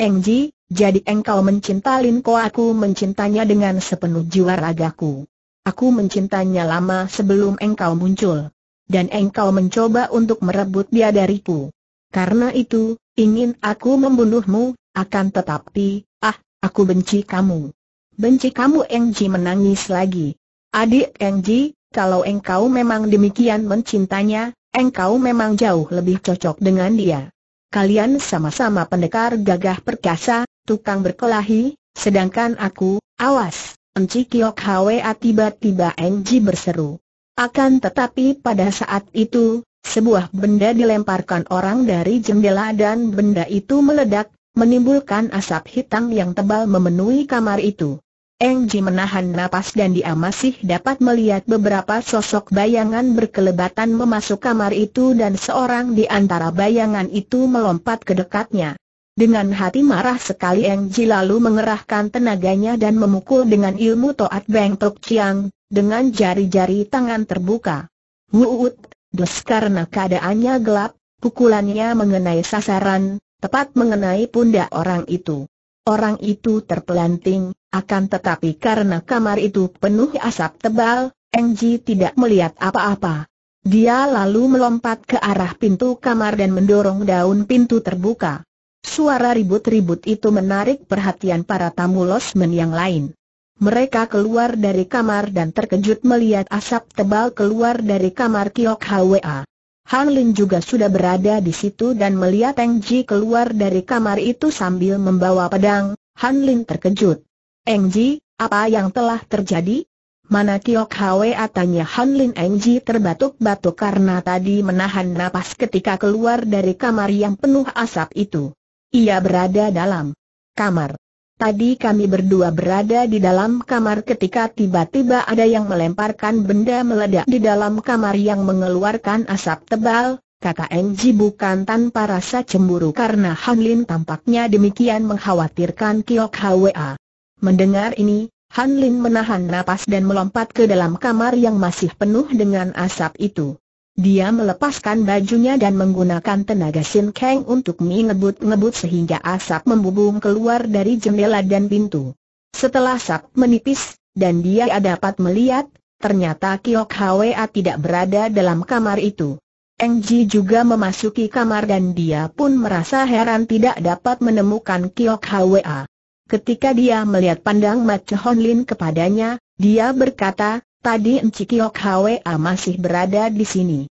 Engji, jadi engkau mencinta Linko aku mencintanya dengan sepenuh jiwa ragaku. Aku mencintanya lama sebelum engkau muncul. Dan engkau mencoba untuk merebut dia dariku. Karena itu, ingin aku membunuhmu, akan tetapi, ah, aku benci kamu. Benci kamu Engji menangis lagi. Adik Engji, kalau engkau memang demikian mencintanya, engkau memang jauh lebih cocok dengan dia. Kalian sama-sama pendekar gagah perkasa, tukang berkelahi, sedangkan aku, awas, Enci Kiok Hwa tiba-tiba Engji berseru. Akan tetapi pada saat itu, sebuah benda dilemparkan orang dari jendela dan benda itu meledak, menimbulkan asap hitam yang tebal memenuhi kamar itu. Engji menahan napas dan dia masih dapat melihat beberapa sosok bayangan berkelebatan memasuk kamar itu dan seorang di antara bayangan itu melompat ke dekatnya. Dengan hati marah sekali Engji lalu mengerahkan tenaganya dan memukul dengan ilmu Toat Beng Tok Chiang, dengan jari-jari tangan terbuka. Wuut, des karena keadaannya gelap, pukulannya mengenai sasaran, tepat mengenai pundak orang itu. Orang itu terpelanting, akan tetapi karena kamar itu penuh asap tebal, Engji tidak melihat apa-apa. Dia lalu melompat ke arah pintu kamar dan mendorong daun pintu terbuka. Suara ribut-ribut itu menarik perhatian para tamu losmen yang lain. Mereka keluar dari kamar dan terkejut melihat asap tebal keluar dari kamar Kiok Hwa. Han Lin juga sudah berada di situ dan melihat Eng Ji keluar dari kamar itu sambil membawa pedang, Han Lin terkejut. Eng Ji, apa yang telah terjadi? Mana Tiok Hwe atanya Han Lin Eng Ji terbatuk-batuk karena tadi menahan napas ketika keluar dari kamar yang penuh asap itu. Ia berada dalam kamar. Tadi kami berdua berada di dalam kamar ketika tiba-tiba ada yang melemparkan benda meledak di dalam kamar yang mengeluarkan asap tebal, Kakak MG bukan tanpa rasa cemburu karena Han Lin tampaknya demikian mengkhawatirkan Kiok Hwa. Mendengar ini, Han Lin menahan napas dan melompat ke dalam kamar yang masih penuh dengan asap itu. Dia melepaskan bajunya dan menggunakan tenaga Sin Kang untuk mengebut-ngebut sehingga asap membubung keluar dari jendela dan pintu. Setelah asap menipis, dan dia dapat melihat, ternyata Kiok Hwa tidak berada dalam kamar itu. Eng Ji juga memasuki kamar dan dia pun merasa heran tidak dapat menemukan Kiok Hwa. Ketika dia melihat pandang Mat Chon Lin kepadanya, dia berkata, Tadi Enci Kiok Hwa masih berada di sini.